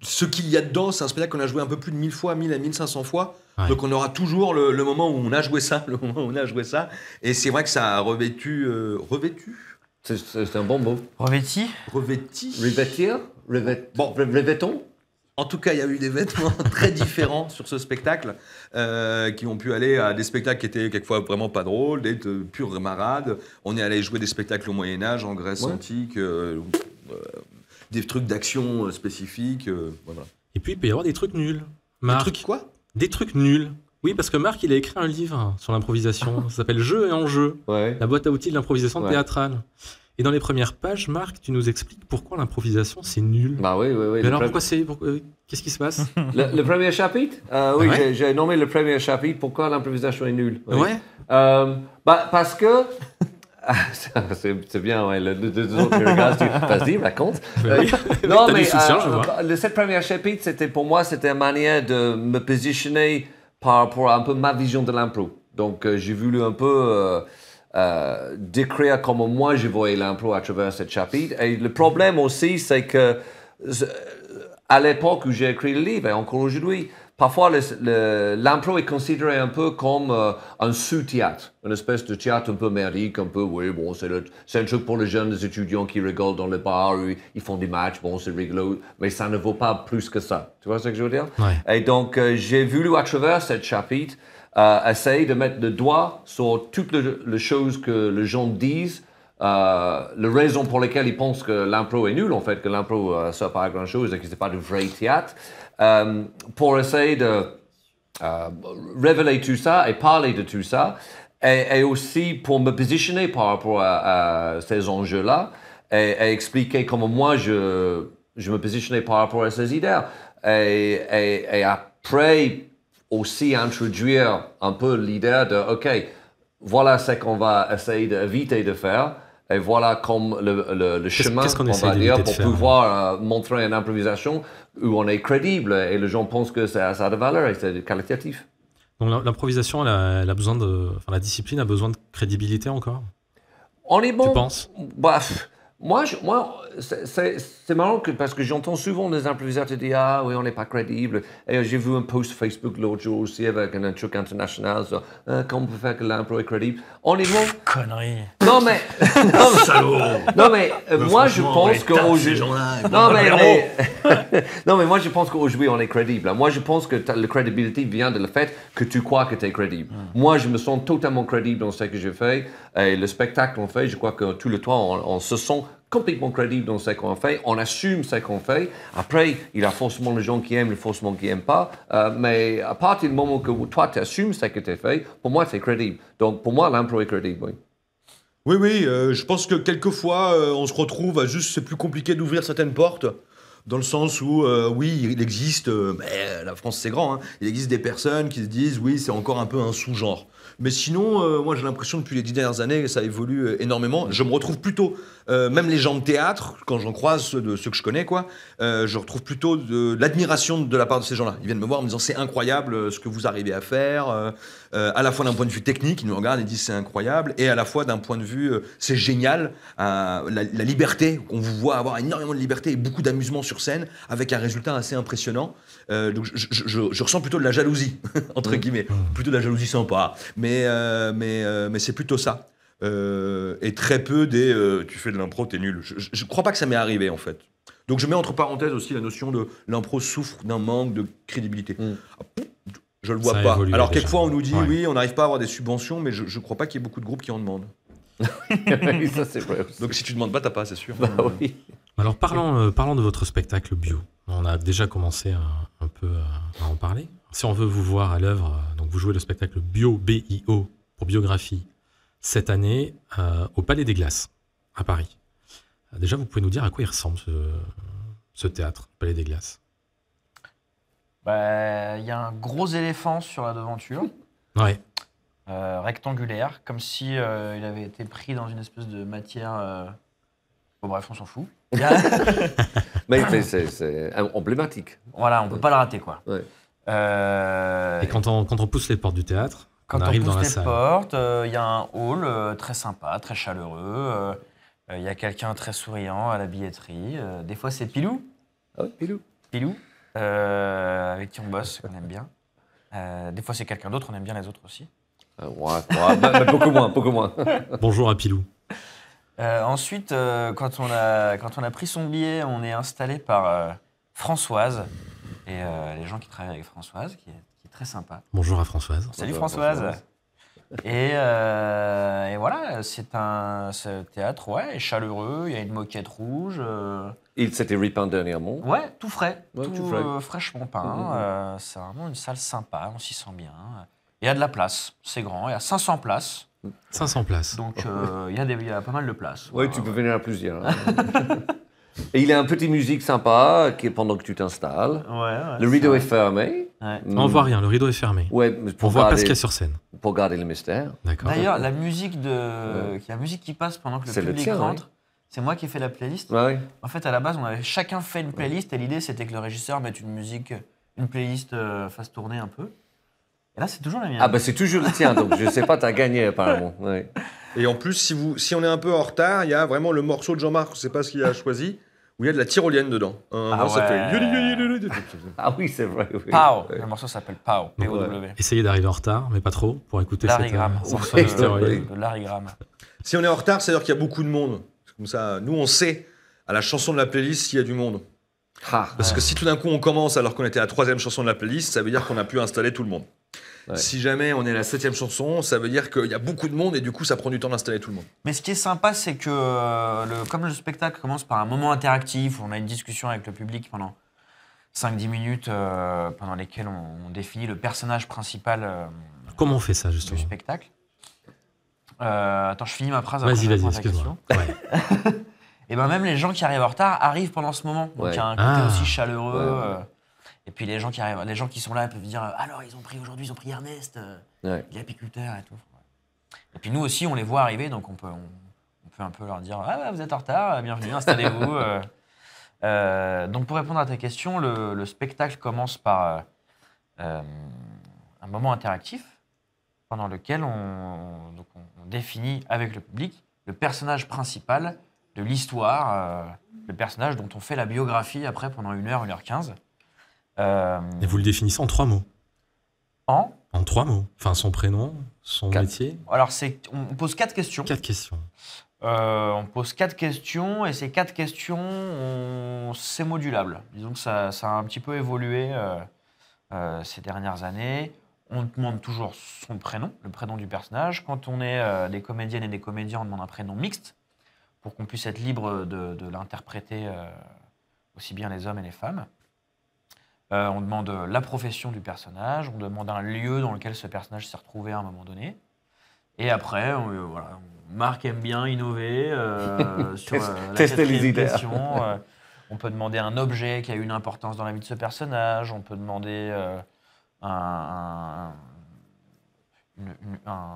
ce qu'il y a dedans, c'est un spectacle qu'on a joué un peu plus de 1000 fois, 1000 à 1500 fois. Donc on aura toujours le, moment où on a joué ça, <laughs> on a joué ça. Et c'est vrai que ça a revêtu. revêtu C'est un bon mot. Revêti Revêti Revêtir bon. en tout cas, il y a eu des vêtements <laughs> très différents sur ce spectacle, euh, qui ont pu aller à des spectacles qui étaient quelquefois vraiment pas drôles, des pures marades. On est allé jouer des spectacles au Moyen Âge, en Grèce antique, euh, euh, des trucs d'action spécifiques. Et puis, il peut y avoir des trucs nuls. des trucs quoi Des trucs nuls. Oui, parce que Marc, il a écrit un livre sur l'improvisation. ça s'appelle Jeu et enjeux », La boîte à outils de l'improvisation théâtrale. Et dans les premières pages, Marc, tu nous expliques pourquoi l'improvisation c'est nul. Bah oui, oui, oui. Mais alors pourquoi c'est. Euh, qu'est-ce qui se passe <laughs> le, premier chapitre euh, Oui, j'ai nommé le premier chapitre Pourquoi l'improvisation est nulle. Oui. Ouais. Euh, bah, parce que. <laughs> c'est bien, ouais, le, deux autres tu tu <laughs> vas-y, raconte. non, mais le cette chapitre, c'était pour moi, c'était une manière de me positionner par rapport à un peu ma vision de l'impro. Donc, j'ai voulu un peu euh, décrire comment moi je voyais l'emploi à travers ce chapitre. Et le problème aussi, c'est que à l'époque où j'ai écrit le livre, et encore aujourd'hui, parfois l'impro est considéré un peu comme euh, un sous-théâtre, une espèce de théâtre un peu merdique, un peu, oui, bon, c'est un truc pour les jeunes étudiants qui rigolent dans le bar, ils font des matchs, bon, c'est rigolo, mais ça ne vaut pas plus que ça. Tu vois ce que je veux dire? Et donc, euh, j'ai voulu, à travers ce chapitre, essayer de mettre le doigt sur toutes les choses que les gens disent, euh, les raisons pour lesquelles ils pensent que l'impro est nul, en fait, que l'impro ne euh, sert pas à grand chose et que ce n'est pas du vrai théâtre, euh, pour essayer de révéler tout ça et parler de tout ça, et, aussi pour me positionner par rapport à, ces enjeux-là et, expliquer comment moi je, je me positionnais par rapport à ces idées. Et, et après, aussi introduire un peu l'idée de, OK, voilà ce qu'on va essayer d'éviter de faire. Et voilà comme le, le, chemin qu'on va dire pour pouvoir hein euh, montrer une improvisation où on est crédible et les gens pensent que ça, ça a de valeur et c'est qualitatif. Donc l'improvisation, elle, a, besoin de, la discipline a besoin de crédibilité encore. On est bon. Tu penses bah, Moi, je, moi, c'est c'est marrant parce que j'entends souvent des improvisateurs te dire Ah oui, on n'est pas crédible. Et euh, j'ai vu un post Facebook l'autre jour aussi avec un, truc international sur euh, Comment on peut faire que l'impro est crédible on Connerie Non mais. <laughs> Oh, non, Salaud euh, <laughs> Non mais, moi je pense qu'aujourd'hui. Non mais, non mais moi je pense qu'aujourd'hui on est crédible. Hein. Moi je pense que la crédibilité vient de le fait que tu crois que tu es crédible. Moi je me sens totalement crédible dans ce que je fais. Et le spectacle qu'on fait, je crois que tout le temps on, se sent complètement crédible dans ce qu'on fait, on assume ce qu'on fait. Après, il y a forcément les gens qui aiment, forcément qui n'aiment pas. Euh, mais à partir du moment que toi, tu assumes ce que tu as fait, pour moi, c'est crédible. Donc, pour moi, l'emploi est crédible, oui. Oui, oui, euh, je pense que quelquefois, euh, on se retrouve à juste, c'est plus compliqué d'ouvrir certaines portes dans le sens où, oui, il existe, mais la France c'est grand, hein, il existe des personnes qui se disent, oui, c'est encore un peu un sous-genre. Mais sinon, moi j'ai l'impression depuis les dix dernières années, ça évolue énormément. Je me retrouve plutôt euh, même les gens de théâtre, quand j'en croise ceux, de, que je connais, quoi, euh, je retrouve plutôt de, l'admiration de la part de ces gens-là. Ils viennent me voir en me disant c'est incroyable euh, ce que vous arrivez à faire, à la fois d'un point de vue technique, ils nous regardent et disent c'est incroyable, et à la fois d'un point de vue c'est génial, la, liberté, qu'on vous voit avoir énormément de liberté et beaucoup d'amusement sur scène, avec un résultat assez impressionnant. donc je, ressens plutôt de la jalousie, <laughs> entre mmh. guillemets, plutôt de la jalousie sympa, mais, mais, mais c'est plutôt ça. Euh, et très peu des euh, tu fais de l'impro, t'es nul. Je, ne crois pas que ça m'est arrivé en fait. Donc je mets entre parenthèses aussi la notion de l'impro souffre d'un manque de crédibilité. Je mm. ne ah, je le vois pas. Alors quelquefois on nous dit oui, on n'arrive pas à avoir des subventions, mais je, ne crois pas qu'il y ait beaucoup de groupes qui en demandent. <laughs> Donc si tu demandes pas, t'as pas, c'est sûr. Bah hein. Alors parlons, euh, de votre spectacle bio. On a déjà commencé un peu à, en parler. Si on veut vous voir à l'œuvre, donc vous jouez le spectacle Bio B-I-O, pour biographie cette année euh, au Palais des Glaces, à Paris. Euh, déjà, vous pouvez nous dire à quoi il ressemble ce, ce théâtre, Palais des Glaces bah, Il y a un gros éléphant sur la devanture. Euh, rectangulaire, comme si il avait été pris dans une espèce de matière. Bon, bref, on s'en fout. <laughs> <laughs> Mais c'est emblématique. Voilà, on ne peut pas le rater, quoi. Et quand on, quand on pousse les portes du théâtre, quand on, arrive pousse dans la les portes, euh, il y a un hall euh, très sympa, très chaleureux. Euh, il y a quelqu'un très souriant à la billetterie. des fois, c'est Pilou. Ah oui, Pilou. Pilou, avec qui on bosse, qu'on aime bien. des fois, c'est quelqu'un d'autre, on aime bien les autres aussi. Ouais, bah, bah, beaucoup moins, beaucoup moins. <laughs> Bonjour à Pilou. ensuite, quand, on a, quand on a pris son billet, on est installé par Françoise et les gens qui travaillent avec Françoise, qui très sympa. Bonjour à Françoise. Salut Françoise. Euh, et, voilà, c'est un, théâtre ouais, chaleureux, il y a une moquette rouge. Euh. Il s'était repeint dernièrement. Ouais, tout frais, tout, euh, fraîchement peint. Mmh, mmh, mmh. c'est vraiment une salle sympa, on s'y sent bien. Il y a de la place, c'est grand, il y a 500 places. 500 places. Donc il y, a pas mal de places. Oui, tu peux venir à plusieurs. Hein. <laughs> Et il a un petit musique sympa qui est pendant que tu t'installes. le rideau est, fermé. Ouais. Hmm. On voit rien, le rideau est fermé. Ouais, pour on voit pas ce qu'il y a sur scène. Pour garder le mystère. D'ailleurs, la musique de la musique qui passe pendant que le public le rentre. C'est moi qui ai fait la playlist. Ouais, En fait, à la base, on avait chacun fait une playlist et l'idée c'était que le régisseur mette une musique, une playlist euh, fasse tourner un peu. Et là, c'est toujours la mienne. Ah bah c'est toujours le tien, donc je sais pas, tu as gagné apparemment. <laughs> Et en plus, si, vous, si on est un peu en retard, il y a vraiment le morceau de Jean-Marc, je ne pas ce qu'il a choisi, où il y a de la tyrolienne dedans. Ah Ah oui, c'est vrai. Pow Le morceau s'appelle Pow, Essayez d'arriver en retard, mais pas trop, pour écouter cette L'arigramme. Euh, de l'arigramme. Si on est en retard, cest à dire qu'il y a beaucoup de monde. Comme ça, nous, on sait à la chanson de la playlist s'il y a du monde. Ah. Parce que si tout d'un coup on commence alors qu'on était à la troisième chanson de la playlist, ça veut dire qu'on a pu installer tout le monde. Si jamais on est à la septième chanson, ça veut dire qu'il y a beaucoup de monde et du coup, ça prend du temps d'installer tout le monde. Mais ce qui est sympa, c'est que euh, le, comme le spectacle commence par un moment interactif où on a une discussion avec le public pendant 5-10 minutes, euh, pendant lesquelles on, définit le personnage principal euh, Comment on fait ça, justement du spectacle. attends, je finis ma phrase. Vas-y, vas-y, excuse-moi. <laughs> et ben même les gens qui arrivent en retard arrivent pendant ce moment. Donc il y a un côté ah. aussi chaleureux. Et puis les gens qui arrivent, les gens qui sont là peuvent dire euh, alors ils ont pris aujourd'hui, ils ont pris Ernest, euh, l'apiculteur et tout. Et puis nous aussi, on les voit arriver, donc on peut, on, peut un peu leur dire ah bah, vous êtes en retard, euh, bienvenue, installez-vous. <laughs> donc pour répondre à ta question, le, spectacle commence par un moment interactif pendant lequel on, définit avec le public le personnage principal de l'histoire, le personnage dont on fait la biographie après pendant une heure, une heure quinze. Euh, et vous le définissez en trois mots En En trois mots. Enfin, son prénom, son métier. Alors, on pose quatre questions. Quatre questions. Euh, on pose quatre questions et ces quatre questions, c'est modulable. Disons que ça, ça, a un petit peu évolué euh, ces dernières années. On demande toujours son prénom, le prénom du personnage. Quand on est des comédiennes et des comédiens, on demande un prénom mixte pour qu'on puisse être libre de, de l'interpréter aussi bien les hommes et les femmes. Euh, on demande la profession du personnage, on demande un lieu dans lequel ce personnage s'est retrouvé à un moment donné. Et après, euh, Marc aime bien innover euh, <laughs> sur la tester on peut demander un objet qui a une importance dans la vie de ce personnage. On peut demander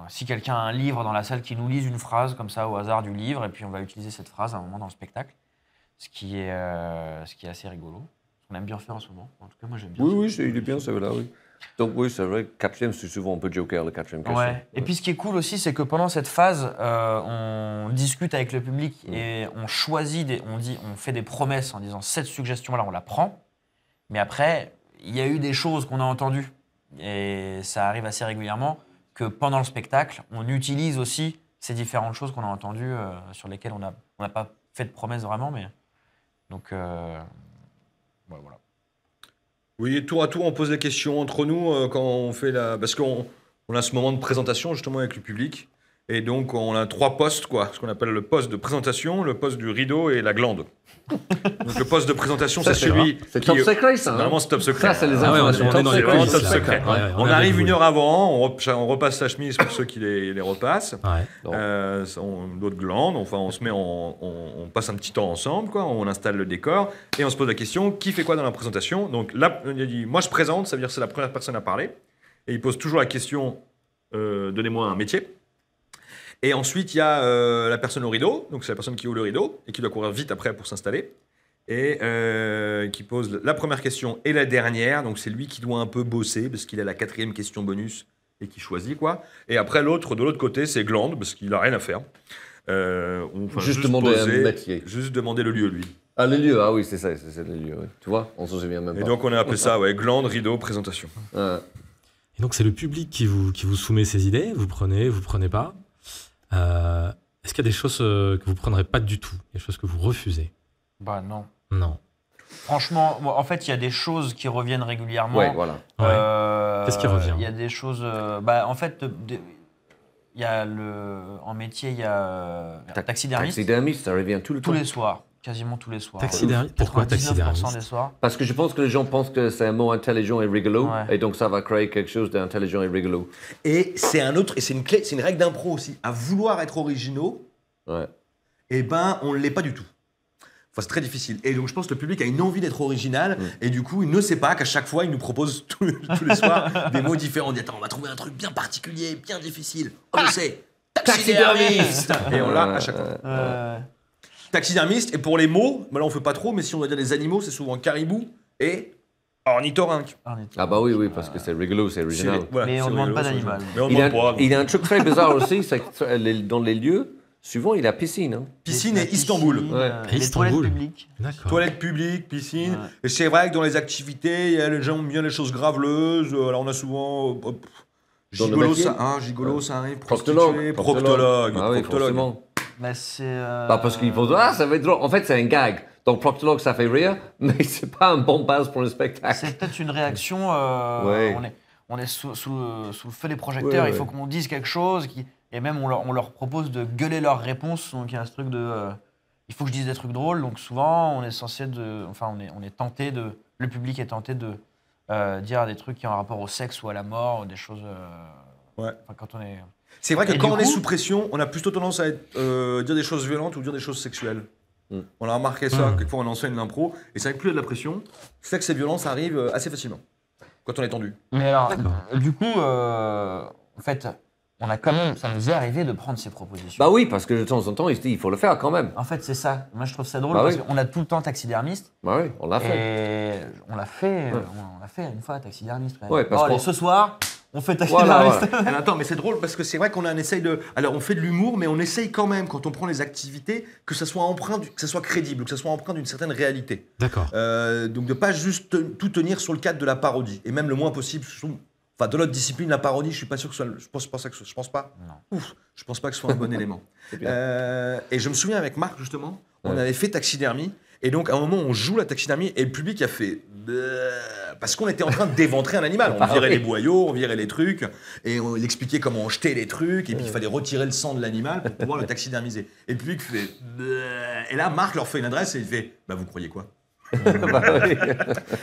si quelqu'un a un livre dans la salle qui nous lise une phrase comme ça au hasard du livre, et puis on va utiliser cette phrase à un moment dans le spectacle, ce qui est assez rigolo. On aime bien faire en ce moment. En tout cas, moi, j'aime bien. Oui, oui, il est bien, celui-là, oui. Donc oui, c'est vrai, quatrième, c'est souvent un peu joker, le quatrième question. Et puis ce qui est cool aussi, c'est que pendant cette phase, euh, on discute avec le public mm. et on choisit, des, on, dit, on fait des promesses en disant cette suggestion-là, on la prend. Mais après, il y a eu des choses qu'on a entendues, et ça arrive assez régulièrement, que pendant le spectacle, on utilise aussi ces différentes choses qu'on a entendues, euh, sur lesquelles on n'a pas fait de promesses vraiment. Mais... Donc, euh, oui, tour à tour, on pose des questions entre nous euh, quand on fait la. Parce qu'on a ce moment de présentation justement avec le public. Et donc, on a trois postes, quoi. Ce qu'on appelle le poste de présentation, le poste du rideau et la glande. <laughs> Donc, le poste de présentation, c'est celui. C'est top secret, ça. Hein. Vraiment, c'est top secret. Ça, c'est les c'est ah top secret. on, arrive une heure avant, on, repasse sa chemise pour ceux qui les, repassent. Euh, l'autre glande, enfin, on se met, on, passe un petit temps ensemble, quoi. On installe le décor et on se pose la question qui fait quoi dans la présentation Donc, là, il dit moi, je présente, ça veut dire c'est la première personne à parler. Et il pose toujours la question euh, donnez-moi un métier. Et ensuite, il y a euh, la personne au rideau, donc c'est la personne qui ouvre le rideau et qui doit courir vite après pour s'installer. Et euh, qui pose la première question et la dernière. Donc c'est lui qui doit un peu bosser parce qu'il a la quatrième question bonus et qui choisit quoi. Et après l'autre, de l'autre côté, c'est Gland, parce qu'il a rien à faire. on, euh, juste, demander Juste demander le lieu, lui. Ah, le lieu, ah oui, c'est ça, c'est le lieu. Tu vois, on s'en souvient même pas. Et donc on a appelé ah. ça, ouais, gland rideau, présentation. Et donc c'est le public qui vous, qui vous soumet ses idées, vous prenez, vous prenez pas euh, est-ce qu'il y a des choses euh, que vous prendrez pas du tout, des choses que vous refusez Bah non. Non. Franchement, en fait, il y a des choses qui reviennent régulièrement. Oui, voilà. Euh, Qu'est-ce qui revient Il y a des choses. Bah, en fait, il y a le, en métier, il y a taxidermiste. Taxidermiste, ça revient tout le temps. Tous les soirs quasiment tous les soirs. Pourquoi Parce que je pense que les gens pensent que c'est un mot intelligent et rigolo, et donc ça va créer quelque chose d'intelligent et rigolo. Et c'est un autre, et c'est une clé, c'est une règle d'impro aussi. À vouloir être originaux, eh ben on ne l'est pas du tout. Enfin, c'est très difficile. Et donc je pense que le public a une envie d'être original, mm. et du coup il ne sait pas qu'à chaque fois il nous propose <laughs> tous, les soirs des mots différents. On dit attends, on va trouver un truc bien particulier, bien difficile. On le ah sait. Taxidermiste. Et on l'a à chaque fois. Taxidermiste, et pour les mots, bah là on fait pas trop, mais si on doit dire des animaux, c'est souvent caribou et ornithorynque. Ah bah oui, oui, parce que c'est rigolo, c'est original. mais on ne demande pas d'animal. Il, a- a un truc très bizarre <laughs> aussi, c'est que dans les lieux, souvent il y a piscine. Hein. Piscine et euh, Istanbul. toilettes publiques. Toilettes publiques, piscine. Et c'est vrai que dans les activités, il y a les gens ont bien les choses graveleuses. Euh, alors on a souvent. Euh, gigolo, ça, hein, gigolo, ça arrive. Proctologue. proctologue. Ah mais c'est. Euh, bah, parce qu'ils faut ah, ça va être drôle. En fait, c'est un gag. Donc Proctologue, ça fait rire, <laughs> mais c'est pas un bon base pour le spectacle. C'est peut-être une réaction. Euh, on est, on est sous, sous euh, le feu des projecteurs. Il faut qu'on dise quelque chose. Qui... Et même, on leur, on leur, propose de gueuler leurs réponses. Donc, il y a ce truc de. il faut que je dise des trucs drôles. Donc, souvent, on est censé de. Enfin, on est, on est tenté de. Le public est tenté de dire des trucs qui ont un rapport au sexe ou à la mort, ou des choses. ouais. Quand on est. C'est vrai que quand on est sous pression, on a plutôt tendance à être, euh, dire des choses violentes ou dire des choses sexuelles. Mm. On a remarqué ça, mm. quelquefois on enseigne l'impro, et c'est vrai plus de la pression, c'est que ces violences arrivent euh, assez facilement, quand on est tendu. Mais alors, euh, du coup, en fait, on a quand ça nous est arrivé de prendre ces propositions. Bah oui, parce que de temps en temps, il faut le faire quand même. En fait, c'est ça. Moi, je trouve ça drôle, bah parce qu'on a tout le temps taxidermiste. Bah oui, on l'a fait. on l'a fait, on l'a fait une fois, taxidermiste. Ouais, parce oh, ce soir, on fait taxidermie. la mais Attends, mais c'est drôle parce que c'est vrai qu'on essaye de. Alors, on fait de l'humour, mais on essaye quand même, quand on prend les activités, que ça soit empreint, que ça soit crédible, que ça soit empreint d'une certaine réalité. D'accord. Euh, donc, de pas juste tout tenir sur le cadre de la parodie, et même le moins possible Enfin, de l'autre discipline, la parodie, je suis pas sûr que ce soit. Je pense, pas que ce... je pense pas. Ouf, je pense pas que ce soit un bon <laughs> élément. Euh, et je me souviens avec Marc justement, on avait fait taxidermie et donc, à un moment, on joue la taxidermie et le public a fait. Bah, parce qu'on était en train d'éventrer un animal. On ah virait les boyaux, on virait les trucs, et on expliquait comment on jetait les trucs, et puis il fallait retirer le sang de l'animal pour pouvoir le taxidermiser. Et le public fait. Bah, et là, Marc leur fait une adresse et il fait Bah, vous croyez quoi <laughs> bah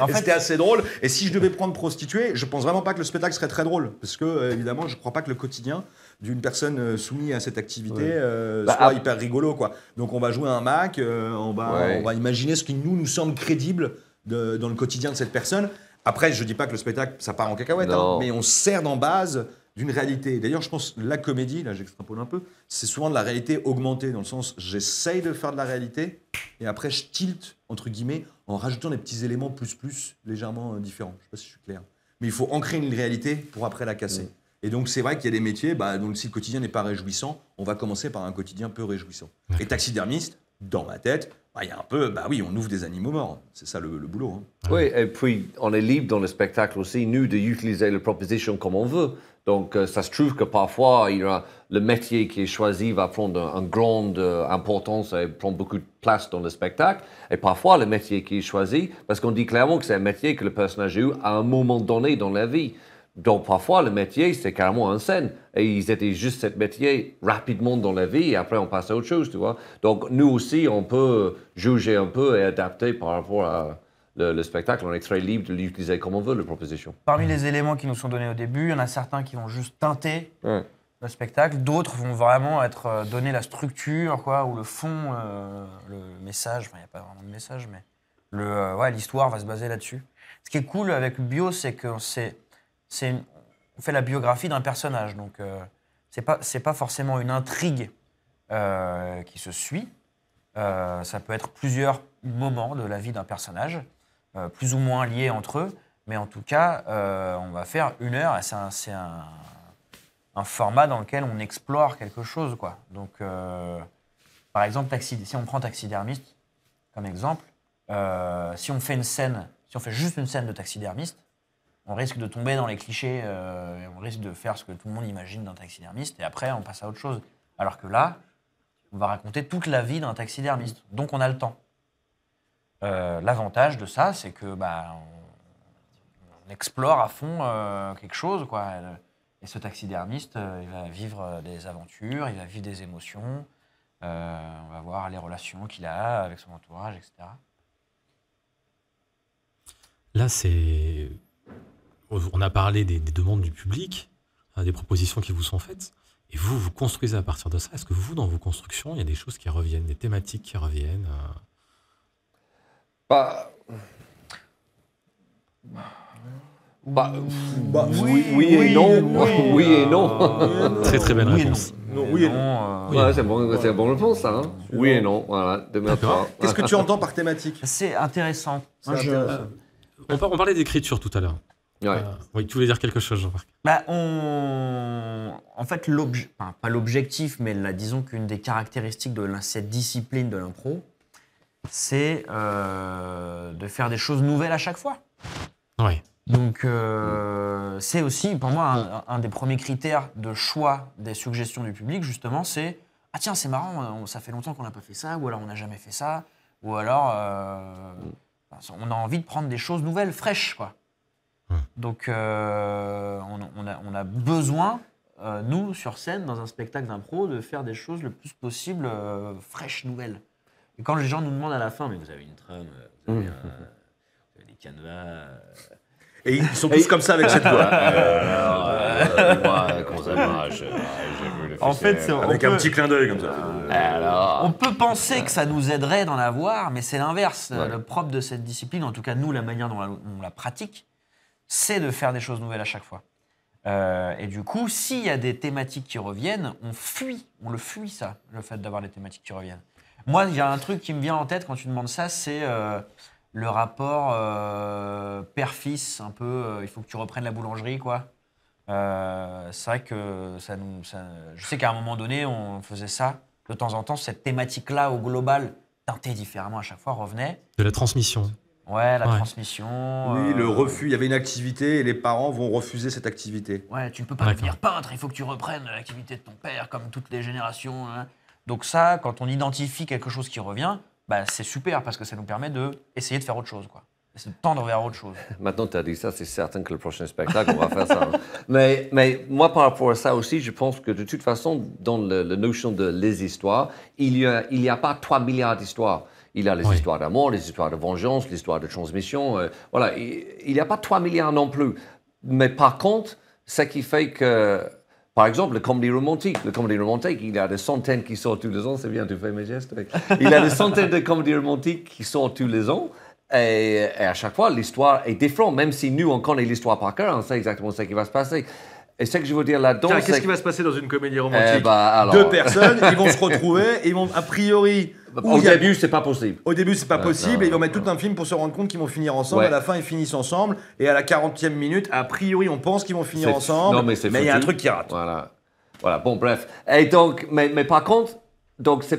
en fait, c'était assez drôle. Et si je devais prendre prostituée, je pense vraiment pas que le spectacle serait très drôle. Parce que, euh, évidemment, je crois pas que le quotidien d'une personne euh, soumise à cette activité euh, bah, hyper rigolo. Quoi. Donc on va jouer un Mac, euh, on, va, imaginer ce qui nous, nous semble crédible dans le quotidien de cette personne. Après, je dis pas que le spectacle, ça part en cacahuète, hein, mais on sert d'en base d'une réalité. D'ailleurs, je pense la comédie, là j'extrapole un peu, c'est souvent de la réalité augmentée, dans le sens j'essaye de faire de la réalité, et après je tilte, entre guillemets, en rajoutant des petits éléments plus plus légèrement euh, différents. Je sais pas si je suis clair. Mais il faut ancrer une réalité pour après la casser. Mm. Et donc, c'est vrai qu'il y a des métiers bah, dont si le quotidien n'est pas réjouissant, on va commencer par un quotidien peu réjouissant. Et taxidermiste, dans ma tête, bah, il y a un peu, bah oui, on ouvre des animaux morts. C'est ça le, boulot. Hein. Ah oui, et puis on est libre dans le spectacle aussi, nous, d'utiliser les propositions comme on veut. Donc, euh, ça se trouve que parfois, le métier qui est choisi va prendre une grande euh, importance et prendre beaucoup de place dans le spectacle. Et parfois, le métier qui est choisi, parce qu'on dit clairement que c'est un métier que le personnage eu à un moment donné dans la vie. Donc parfois, le métier, c'est carrément en scène. Et ils étaient juste ce métier rapidement dans la vie et après, on passe à autre chose, tu vois. Donc nous aussi, on peut juger un peu et adapter par rapport à, le, spectacle spectacle est très libre de l'utiliser comme on veut, la proposition. Parmi les éléments qui nous sont donnés au début, il y en a certains qui vont juste teinter le spectacle, d'autres vont vraiment être euh, donnés la structure, quoi, ou le fond, euh, le message. il n'y a pas vraiment de message, mais le, euh, ouais, l'histoire va se baser là-dessus. Ce qui est cool avec Bio, c'est qu'on c'est on fait la biographie d'un personnage, donc euh, c'est pas pas forcément une intrigue euh, qui se suit. Euh, ça peut être plusieurs moments de la vie d'un personnage, plus ou moins liés entre eux, mais en tout cas, on va faire une heure. C'est un, c'est un, un, format dans lequel on explore quelque chose, quoi. Donc par exemple, si on prend taxidermiste comme exemple, si on fait une scène, si on fait juste une scène de taxidermiste, on risque de tomber dans les clichés, euh, on risque de faire ce que tout le monde imagine d'un taxidermiste, et après, on passe à autre chose. Alors que là, on va raconter toute la vie d'un taxidermiste, donc on a le temps. Euh, l'avantage de ça, c'est que bah, on, explore à fond euh, quelque chose, quoi. Et ce taxidermiste, il va vivre des aventures, il va vivre des émotions, on va voir les relations qu'il a avec son entourage, etc. Là, c'est on a parlé des, demandes du public, hein, des propositions qui vous sont faites, et vous, vous construisez à partir de ça. Est-ce que vous, dans vos constructions, il y a des choses qui reviennent, des thématiques qui reviennent euh bah, bah. Bah, oui, et non. Oui, et non. Très très belle réponse. oui et non. Ouais, c'est bon, bon, ça. Oui et non, Qu'est-ce que tu <laughs> entends par thématique C'est intéressant. on, parlait d'écriture tout à l'heure. Ouais. Euh, oui, tu voulais dire quelque chose, Jean-Marc bah, on... En fait, pas l'objectif, mais la, disons qu'une des caractéristiques de cette discipline de l'impro, c'est euh, de faire des choses nouvelles à chaque fois. Oui. Donc, euh, c'est aussi, pour moi, un, un, des premiers critères de choix des suggestions du public, justement, c'est Ah, tiens, c'est marrant, ça fait longtemps qu'on n'a pas fait ça, ou alors on n'a jamais fait ça, ou alors on a envie de prendre des choses nouvelles, fraîches, quoi. Donc, euh, on, a, besoin, euh, nous, sur scène, dans un spectacle d'impro, de faire des choses le plus possible euh, fraîches, nouvelles. Et quand les gens nous demandent à la fin, mais vous avez une trame, mm. vous avez, des canevas. Et ils sont tous comme ça avec cette voix. <laughs> En fait, avec un petit clin d'œil comme ça. On peut penser que ça nous aiderait d'en avoir, mais c'est l'inverse. Le propre de cette discipline, en tout cas nous, la manière dont on la pratique, c'est de faire des choses nouvelles à chaque fois. Euh, et du coup, s'il y a des thématiques qui reviennent, on fuit, on le fuit ça, le fait d'avoir des thématiques qui reviennent. Moi, il y a un truc qui me vient en tête quand tu demandes ça, c'est euh, le rapport euh, père-fils, un peu, il faut que tu reprennes la boulangerie, quoi. c'est vrai que ça nous. je sais qu'à un moment donné, on faisait ça, de temps en temps, cette thématique-là, au global, teintée différemment à chaque fois, revenait. De la transmission. Ouais, la transmission. Oui, le euh, refus. Il y avait une activité et les parents vont refuser cette activité. Ouais, tu ne peux pas devenir peintre, il faut que tu reprennes l'activité de ton père, comme toutes les générations. Hein. Donc, ça, quand on identifie quelque chose qui revient, bah, c'est super parce que ça nous permet d'essayer de, de faire autre chose. quoi c'est de tendre vers autre chose. <laughs> Maintenant, tu as dit ça, c'est certain que le prochain spectacle, on va faire ça. Hein. <laughs> Mais, mais moi, par rapport à ça aussi, je pense que de toute façon, dans la notion de les histoires, il n'y a, il a pas 3 milliards d'histoires. Il a les histoires d'amour, les histoires de vengeance, l'histoire de transmission. Euh, voilà, il n'y a pas 3 milliards non plus. Mais par contre, ce qui fait que, par exemple, le comédie romantique, le romantique, il y a des centaines qui sortent tous les ans. C'est bien, tu fais mes gestes. Il y a des centaines de comédies romantiques qui sortent tous les ans. Et, et à chaque fois, l'histoire est différente. Même si nous, on connaît l'histoire par cœur, on sait exactement ce qui va se passer. Et c'est ce que je veux dire là-dedans. Qu'est-ce qui va se passer dans une comédie eh romantique ben, Deux personnes, ils vont se retrouver, et <laughs> ils vont a priori. Bah, au début, c'est pas possible. Au début, c'est pas possible, et ils vont mettre tout un film pour se rendre compte qu'ils vont finir ensemble. À la fin, ils finissent ensemble, et à la 40e minute, a priori, on pense qu'ils vont finir ensemble. Non, mais il y a un truc qui rate. Voilà. Voilà, bon, bref. Et donc, mais, par contre, donc euh,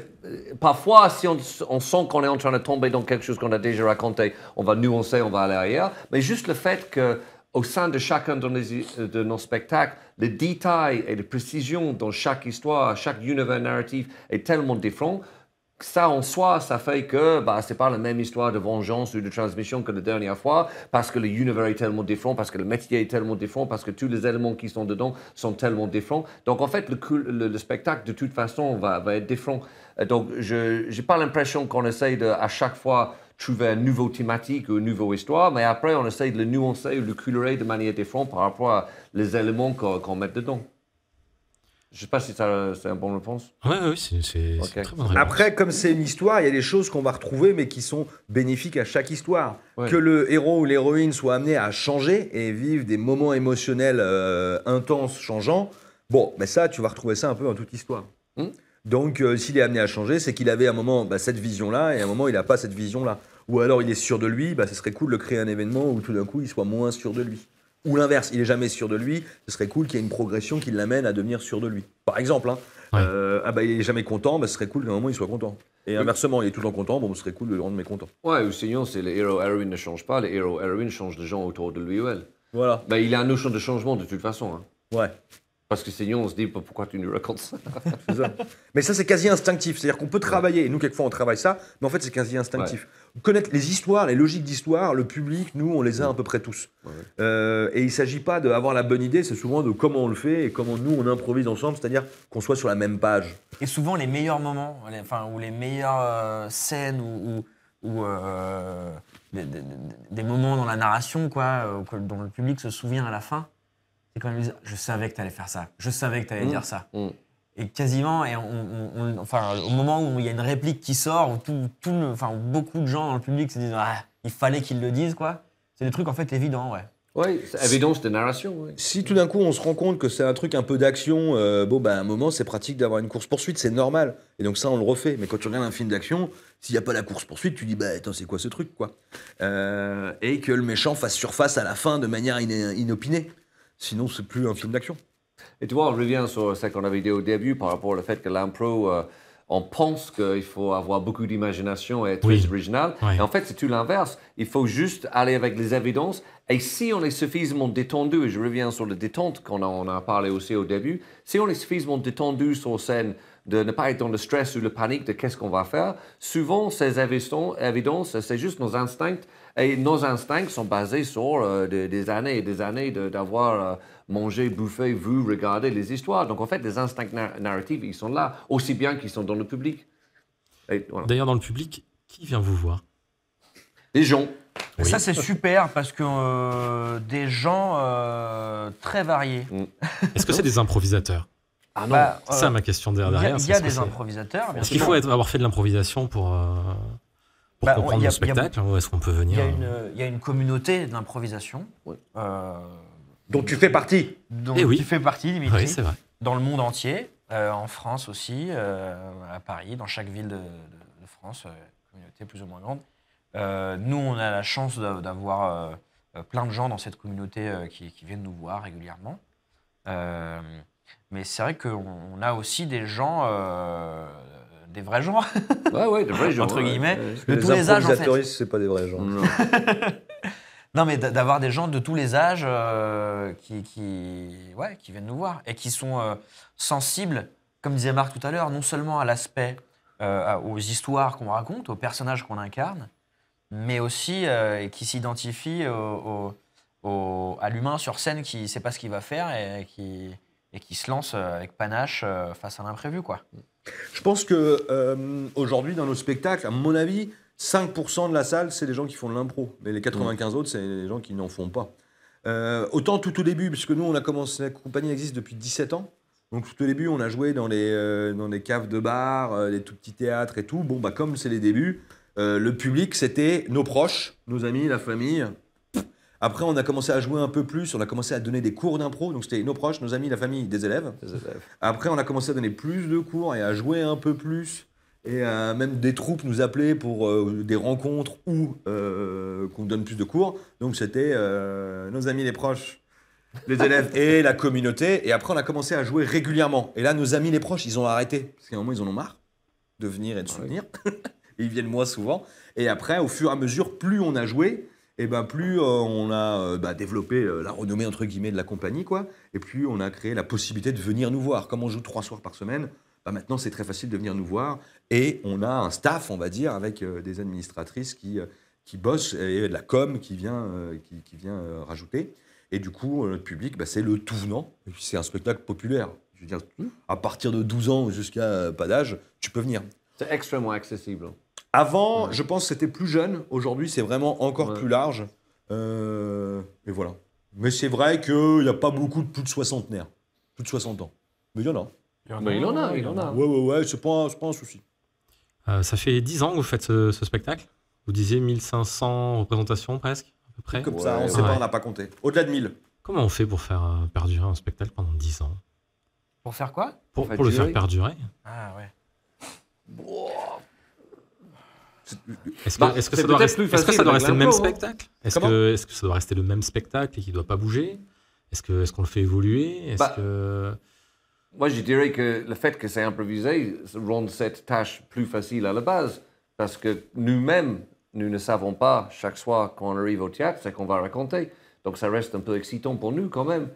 parfois, si on, sent qu'on est en train de tomber dans quelque chose qu'on a déjà raconté, on va nuancer, on va aller arrière. Mais juste le fait que au sein de chacun euh, de nos, spectacles, le détail et la précision dans chaque histoire, chaque univers narratif est tellement différent. Ça en soi, ça fait que bah, ce n'est pas la même histoire de vengeance ou de transmission que la dernière fois, parce que l'univers est tellement différent, parce que le métier est tellement différent, parce que tous les éléments qui sont dedans sont tellement différents. Donc en fait, le, spectacle, de toute façon, va, être différent. Donc je n'ai pas l'impression qu'on essaye de, à chaque fois trouver un nouveau thématique ou une nouvelle histoire, mais après, on essaie de le nuancer ou le colorer de manière différente par rapport à les éléments qu'on met dedans. Je sais pas si c'est un bon, réponse. Oui, c'est très bon. – Après, comme c'est une histoire, il y a des choses qu'on va retrouver, mais qui sont bénéfiques à chaque histoire. Que le héros ou l'héroïne soit amené à changer et vivre des moments émotionnels euh, intenses, changeants, bon, mais ça, tu vas retrouver ça un peu dans toute histoire. Hmm. Donc, euh, s'il est amené à changer, c'est qu'il avait à un moment bah, cette vision-là, et à un moment, il n'a pas cette vision-là. Ou alors, il est sûr de lui, bah, ce serait cool de créer un événement où tout d'un coup, il soit moins sûr de lui. Ou l'inverse, il n'est jamais sûr de lui, ce serait cool qu'il y ait une progression qui l'amène à devenir sûr de lui. Par exemple, hein, euh, ah, bah, il n'est jamais content, bah, ce serait cool qu'à un moment, il soit content. Et inversement, il est tout le temps content, bon, ce serait cool de le rendre mécontent. Ouais, ou sinon, c'est le héros héroïne ne change pas, le héros héroïne change de gens autour de lui ou elle. Voilà. il a un notion de changement de toute façon. Hein. Ouais. Parce que sinon, on se dit, pourquoi tu nous racontes <laughs> ça, Mais ça, c'est quasi instinctif. C'est-à-dire qu'on peut travailler, et nous, quelquefois, on travaille ça, mais en fait, c'est quasi instinctif. Connaître les histoires, les logiques d'histoire, le public, nous, on les a à peu près tous. Euh, et il ne s'agit pas d'avoir la bonne idée, c'est souvent de comment on le fait et comment nous, on improvise ensemble, c'est-à-dire qu'on soit sur la même page. Et souvent, les meilleurs moments, enfin, ou les meilleures euh, scènes, ou, ou euh, des, des, moments dans la narration, quoi, dont le public se souvient à la fin, et quand même je savais que tu allais faire ça, je savais que tu allais mm. dire ça. Mm. Et quasiment, et enfin, au moment où il y a une réplique qui sort, où tout, enfin, beaucoup de gens dans le public se disent, ah, il fallait qu'ils le disent, quoi. C'est des trucs en fait évidents, ouais. Oui, évident, de narration. Ouais. Si tout d'un coup on se rend compte que c'est un truc un peu d'action, euh, bon, bah, à un moment c'est pratique d'avoir une course-poursuite, c'est normal. Et donc ça on le refait. Mais quand tu regardes un film d'action, s'il n'y a pas la course-poursuite, tu dis bah attends, c'est quoi ce truc quoi euh, Et que le méchant fasse surface à la fin de manière inopinée. Sinon, c'est plus un film d'action. Et tu vois, on revient sur ce qu'on avait dit au début par rapport au fait que l'impro, euh, on pense qu'il faut avoir beaucoup d'imagination et être très original. Et en fait, c'est tout l'inverse. Il faut juste aller avec les évidences. Et si on est suffisamment détendu, et je reviens sur le détente qu'on a, a parlé aussi au début, si on est suffisamment détendu sur scène, de ne pas être dans le stress ou le panique de qu'est-ce qu'on va faire, souvent ces évidences, c'est juste nos instincts et nos instincts sont basés sur euh, des, années et des années d'avoir euh, mangé, bouffé, vu, regardé les histoires. Donc en fait, les instincts narratifs, ils sont là, aussi bien qu'ils sont dans le public. D'ailleurs, dans le public, qui vient vous voir Les gens. Ça, c'est super parce que euh, des gens très variés. Mm. <laughs> Est-ce que c'est des improvisateurs ah non, ça ma question derrière. Il y a, y a des improvisateurs. Est-ce qu'il faut être, avoir fait de l'improvisation pour pour bah, le spectacle hein, est-ce qu'on peut venir Il euh euh, y, a une communauté d'improvisation. Euh, dont tu fais partie eh oui. tu fais partie, c'est vrai. Dans le monde entier, en France aussi, à Paris, dans chaque ville de, de, de France, communauté plus ou moins grande. nous, on a la chance d'avoir plein de gens dans cette communauté qui, qui, viennent nous voir régulièrement. mais c'est vrai qu'on a aussi des gens des vrais gens. des vrais <laughs> gens. Entre guillemets, de les tous les âges. c'est pas des vrais gens. Non, <laughs> mais d'avoir des gens de tous les âges euh, qui, qui, viennent nous voir et qui sont euh, sensibles, comme disait Marc tout à l'heure, non seulement à l'aspect, euh, aux histoires qu'on raconte, aux personnages qu'on incarne, mais aussi qui s'identifient à l'humain sur scène qui ne sait pas ce qu'il va faire et qui et qui se lance euh, avec panache euh, face à l'imprévu. quoi. Je pense que euh, aujourd'hui dans nos spectacles, à mon avis, 5% de la salle, c'est les gens qui font de l'impro. Mais les 95 mm. autres, c'est les gens qui n'en font pas. autant tout au début, puisque nous, on a commencé, la compagnie existe depuis 17 ans. Donc tout au début, on a joué dans les, caves de bar, les tout petits théâtres et tout. Bon, bah comme c'est les débuts, le public, c'était nos proches, nos amis, la famille, après, on a commencé à jouer un peu plus, on a commencé à donner des cours d'impro, donc c'était nos proches, nos amis, la famille, des élèves. Après, on a commencé à donner plus de cours et à jouer un peu plus. Et euh, même des troupes nous appelaient pour euh, des rencontres ou euh, qu'on donne plus de cours. Donc c'était nos amis, les proches, les élèves <laughs> et la communauté. Et après, on a commencé à jouer régulièrement. Et là, nos amis, les proches, ils ont arrêté. Parce qu'à un moment, ils en ont marre de venir et de ah souvenir. <laughs> ils viennent moins souvent. Et après, au fur et à mesure, plus on a joué, et eh bien plus euh, on a euh, bah, développé euh, la renommée entre guillemets de la compagnie, quoi, et plus on a créé la possibilité de venir nous voir. Comme on joue trois soirs par semaine, bah, maintenant c'est très facile de venir nous voir, et on a un staff, on va dire, avec des administratrices qui, qui bossent, et de la com qui vient, qui, vient rajouter. Et du coup, notre public, bah, c'est le tout venant, c'est un spectacle populaire. Je veux dire, mmh. à partir de 12 ans jusqu'à pas d'âge, tu peux venir. C'est extrêmement accessible. Hein. Avant, je pense que c'était plus jeune. Aujourd'hui, c'est vraiment encore plus large. Euh, voilà. Mais c'est vrai qu'il n'y a pas mm. beaucoup de plus de soixantenaires. Plus de 60 ans. Mais il y en a. Il, y en, bah, il a, en a. Ouais, ouais, ouais, c'est pas, un, pas un souci. Euh, ça fait 10 ans que vous faites ce, spectacle. Vous disiez 1500 représentations presque, à peu près. Comme ça, on ne sait pas, on n'a pas compté. Au-delà de 1000. Comment on fait pour faire euh, perdurer un spectacle pendant 10 ans Pour faire quoi Pour, pour le faire perdurer. Ah ouais. Est-ce que, bah, est ça doit rester, que ça doit rester le même hein. spectacle Est-ce que, ça doit rester le même spectacle et qu'il ne doit pas bouger Est-ce qu'on est le fait évoluer bah, Moi, je dirais que le fait que c'est improvisé rend cette tâche plus facile à la base, parce que nous-mêmes, nous ne savons pas chaque soir quand on arrive au théâtre ce qu'on va raconter. Donc ça reste un peu excitant pour nous quand même.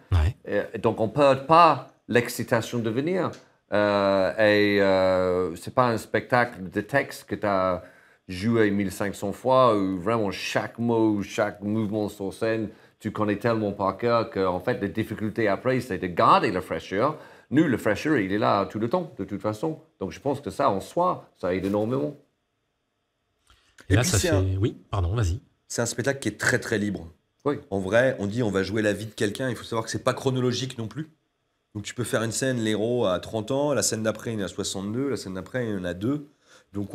Euh, donc on ne perd pas l'excitation de venir. Euh, et euh, c'est pas un spectacle de texte que tu as joué 1500 fois, où euh, vraiment chaque mot, chaque mouvement sur scène, tu connais tellement par cœur en fait, la difficulté après, c'est de garder la fraîcheur. Nous, la fraîcheur, il est là tout le temps, de toute façon. Donc, je pense que ça, en soi, ça aide énormément. Et, là, ça Oui, pardon, vas-y. C'est un spectacle qui est très, très libre. Oui. En vrai, on dit on va jouer la vie de quelqu'un. Il faut savoir que c'est pas chronologique non plus. Donc, tu peux faire une scène, l'héros à 30 ans, la scène d'après, il y en a 62, la scène d'après, il y en a deux. Donc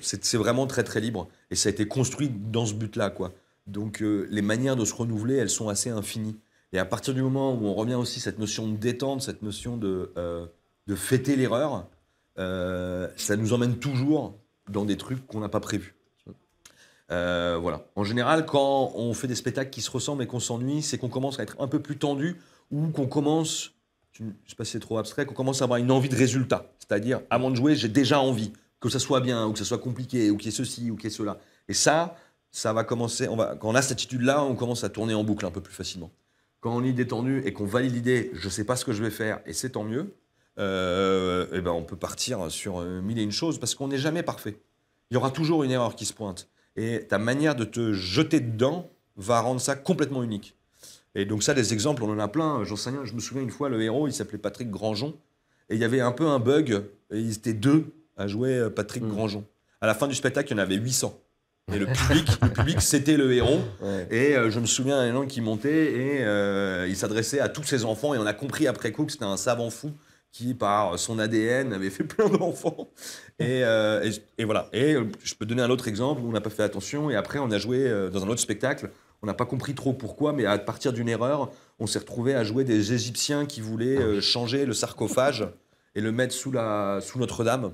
c'est vraiment très très libre et ça a été construit dans ce but-là quoi. Donc euh, les manières de se renouveler, elles sont assez infinies. Et à partir du moment où on revient aussi cette notion de détente, cette notion de, euh, fêter l'erreur, euh, ça nous emmène toujours dans des trucs qu'on n'a pas prévus. voilà. En général, quand on fait des spectacles qui se ressemblent et qu'on s'ennuie, c'est qu'on commence à être un peu plus tendu ou qu'on commence, je ne sais pas si c'est trop abstrait, qu'on commence à avoir une envie de résultat. C'est-à-dire, avant de jouer, j'ai déjà envie que ça soit bien, ou que ça soit compliqué, ou qu'il y ait ceci, ou qu'il y ait cela. Et ça, ça va commencer. On va, quand on a cette attitude-là, on commence à tourner en boucle un peu plus facilement. Quand on est détendu et qu'on valide l'idée, je ne sais pas ce que je vais faire, et c'est tant mieux, et euh, eh ben on peut partir sur euh, mille et une choses parce qu'on n'est jamais parfait. Il y aura toujours une erreur qui se pointe. Et ta manière de te jeter dedans va rendre ça complètement unique. Et donc ça, des exemples, on en a plein. J'en sais je me souviens une fois, le héros, il s'appelait Patrick Grangeon. Et il y avait un peu un bug. Et ils étaient deux à joué euh, Patrick mmh. À la fin du spectacle, il y en avait 800. Et le <laughs> public, public c'était le héros. Et euh, je me souviens d'un homme qui montait et euh, il s'adressait à tous ses enfants. Et on a compris après coup que c'était un savant fou qui, par son ADN, avait fait plein d'enfants. Et, voilà. Et je peux donner un autre exemple où on n'a pas fait attention. Et après, on a joué dans un autre spectacle. On n'a pas compris trop pourquoi, mais à partir d'une erreur, on s'est retrouvé à jouer des Égyptiens qui voulaient ah changer le sarcophage et le mettre sous, sous Notre-Dame.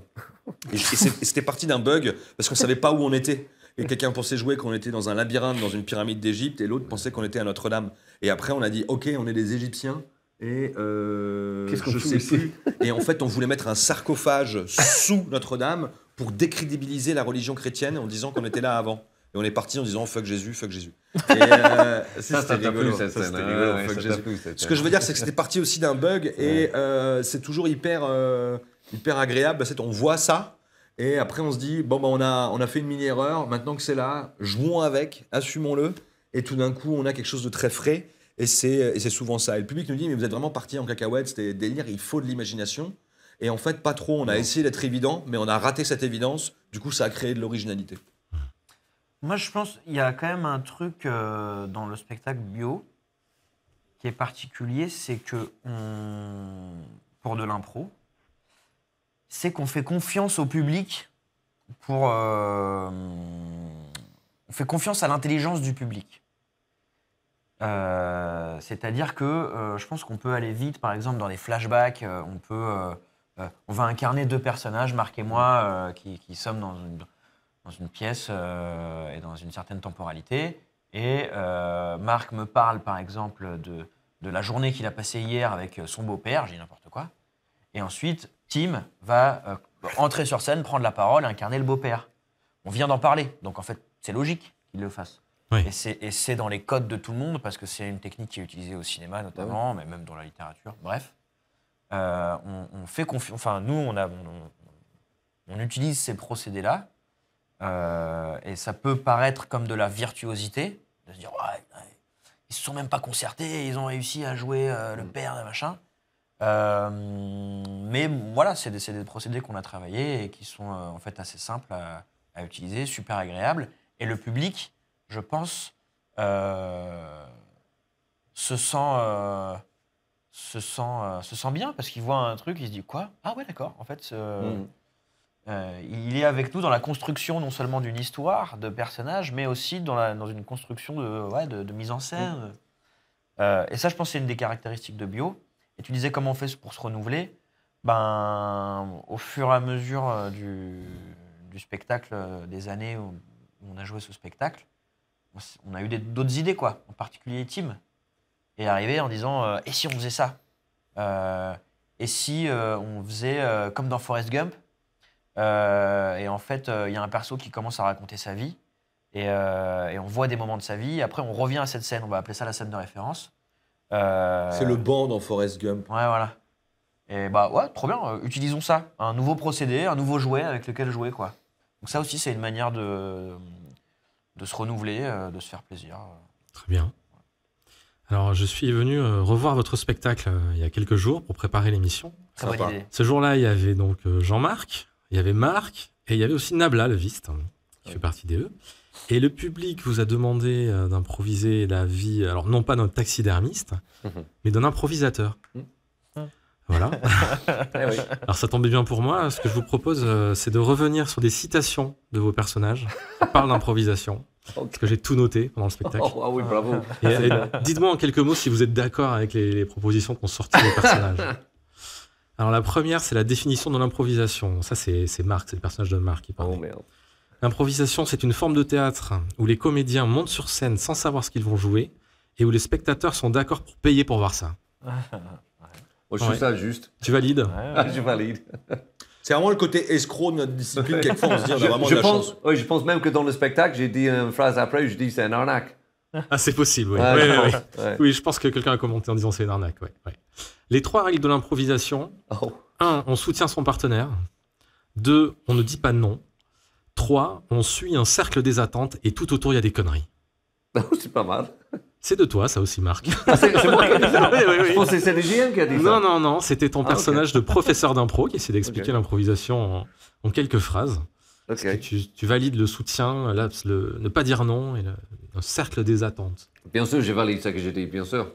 Et, c'était parti d'un bug parce qu'on ne savait pas où on était. Et quelqu'un pensait jouer qu'on était dans un labyrinthe, dans une pyramide d'Égypte, et l'autre pensait qu'on était à Notre-Dame. Et après, on a dit, ok, on est des Égyptiens. Et euh, quest je sais Et en fait, on voulait mettre un sarcophage sous Notre-Dame pour décrédibiliser la religion chrétienne en disant qu'on était là avant. Et on est parti en disant fuck Jésus, fuck Jésus. ça, c'était rigolo. Ce que je veux dire, c'est que c'était parti aussi d'un bug et euh, c'est toujours hyper, euh, hyper agréable. Bah, on voit ça et après on se dit bon, bah, on, a, on a fait une mini-erreur, maintenant que c'est là, jouons avec, assumons-le. Et tout d'un coup, on a quelque chose de très frais et c'est souvent ça. Et le public nous dit mais vous êtes vraiment parti en cacahuète, c'était délire, il faut de l'imagination. Et en fait, pas trop. On a essayé d'être évident, mais on a raté cette évidence. Du coup, ça a créé de l'originalité. Moi, je pense qu'il y a quand même un truc euh, dans le spectacle bio qui est particulier, c'est que pour de l'impro, c'est qu'on fait confiance au public pour. Euh, on fait confiance à l'intelligence du public. Euh, c'est-à-dire que je pense qu'on peut aller vite, par exemple, dans les flashbacks, on peut. on va incarner deux personnages, Marc et moi, qui, sommes dans une, dans une pièce euh, et dans une certaine temporalité. Et euh, Marc me parle, par exemple, de, de la journée qu'il a passée hier avec euh, son beau-père, j'ai n'importe quoi. Et ensuite, Tim va entrer sur scène, prendre la parole et incarner le beau-père. On vient d'en parler, donc en fait, c'est logique qu'il le fasse. Oui. Et c'est dans les codes de tout le monde, parce que c'est une technique qui est utilisée au cinéma notamment, mais même dans la littérature. Bref, on, fait confiance. Enfin, nous, on, a, on utilise ces procédés-là euh, et ça peut paraître comme de la virtuosité, de se dire, ils ils se sont même pas concertés, ils ont réussi à jouer euh, le mm. père, le machin. Euh, mais voilà, c'est des, procédés qu'on a travaillés et qui sont en fait assez simples à, utiliser, super agréables. Et le public, je pense, se sent se sent, se sent bien parce qu'il voit un truc, il se dit quoi Ah ouais, d'accord. En fait, mm. Euh, il est avec nous dans la construction non seulement d'une histoire, de personnages, mais aussi dans, une construction de, de, mise en scène. Euh, et ça, je pense, c'est une des caractéristiques de Bio. Et tu disais comment on fait pour se renouveler Ben, au fur et à mesure euh, du, spectacle, des années où on a joué ce spectacle, on a eu d'autres idées, quoi. En particulier Tim est arrivé en disant et si on faisait ça Et si on faisait comme dans Forrest Gump euh, et en fait, euh, il y a un perso qui commence à raconter sa vie. Euh, et, on voit des moments de sa vie. Après, on revient à cette scène. On va appeler ça la scène de référence. C'est le banc dans Forrest Gump. Ouais, voilà. Et bah ouais, trop bien. utilisons ça. Un nouveau procédé, un nouveau jouet avec lequel jouer, quoi. Donc ça aussi, c'est une manière de, de se renouveler, de se faire plaisir. Très bien. Alors, je suis venu revoir votre spectacle il y a quelques jours pour préparer l'émission. Ce jour-là, il y avait donc Jean-Marc, il y avait Marc et il y avait aussi Nabla, le viste, hein, qui fait partie d'eux. Et le public vous a demandé euh, d'improviser la vie, alors non pas d'un taxidermiste, mhm. mais d'un improvisateur. Mm. Mm. Voilà. <laughs> Eh alors ça tombait bien pour moi. Ce que je vous propose, euh, c'est de revenir sur des citations de vos personnages. par l'improvisation, Parce que j'ai tout noté pendant le spectacle. Oh, ah oui, bravo. dites-moi en quelques mots si vous êtes d'accord avec les, propositions qu'ont sorti les personnages. <laughs> Alors la première, c'est la définition de l'improvisation. Ça, c'est Marc, c'est le personnage de Marc qui parle. Oh, l'improvisation, c'est une forme de théâtre où les comédiens montent sur scène sans savoir ce qu'ils vont jouer et où les spectateurs sont d'accord pour payer pour voir ça. <laughs> je suis ça juste. Tu valides <laughs> Je valide. C'est vraiment le côté escroc de notre discipline, <laughs> quelquefois, on se je, pense, je pense même que dans le spectacle, j'ai dit une phrase après, je dis, c'est un arnaque. Ah, c'est possible, oui. oui, je pense que quelqu'un a commenté en disant c'est une arnaque, ouais. Les trois règles de l'improvisation. Oh. Un, on soutient son partenaire. Deux, on ne dit pas non. Trois, on suit un cercle des attentes et tout autour, il y a des conneries. <laughs> Oh, c'est pas mal. C'est de toi, ça aussi, Marc. Ah, c'est moi qui c'est qui a dit ça. Non, non, non, c'était ton ah, personnage de professeur d'impro qui essaie d'expliquer l'improvisation en, quelques phrases. Tu, valides le soutien, le, ne pas dire non et le, cercle des attentes. Bien sûr, j'ai validé ça que j'étais bien sûr.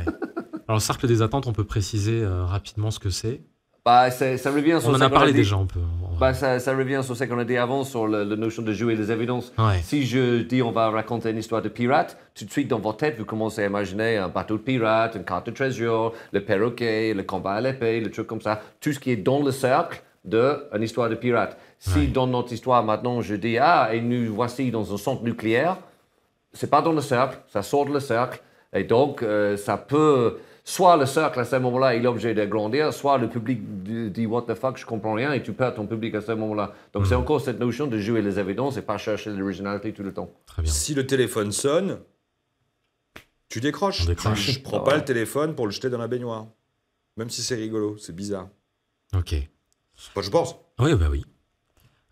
<laughs> Alors, le cercle des attentes, on peut préciser euh, rapidement ce que c'est bah, ça, revient sur On en a parlé déjà un peu. Bah, ça, revient sur ce qu'on a dit avant, sur la notion de jouer les évidences. Si je dis on va raconter une histoire de pirate, tout de suite dans votre tête, vous commencez à imaginer un bateau de pirate, une carte de trésor, le perroquet, le combat à l'épée, le truc comme ça. Tout ce qui est dans le cercle d'une histoire de pirate. Si dans notre histoire maintenant, je dis ah, et nous voici dans un centre nucléaire, c'est pas dans le cercle, ça sort de le cercle. Et donc, euh, ça peut soit le cercle à ce moment-là est l'objet de grandir, soit le public dit What the fuck, je comprends rien, et tu perds ton public à ce moment-là. Donc c'est mhm. encore cette notion de jouer les évidences et pas chercher l'originalité tout le temps. Si le téléphone sonne, tu décroches. Je prends pas ah le téléphone pour le jeter dans la baignoire. Même si c'est rigolo, c'est bizarre. Ok. Pas je pense. Oui, bah oui.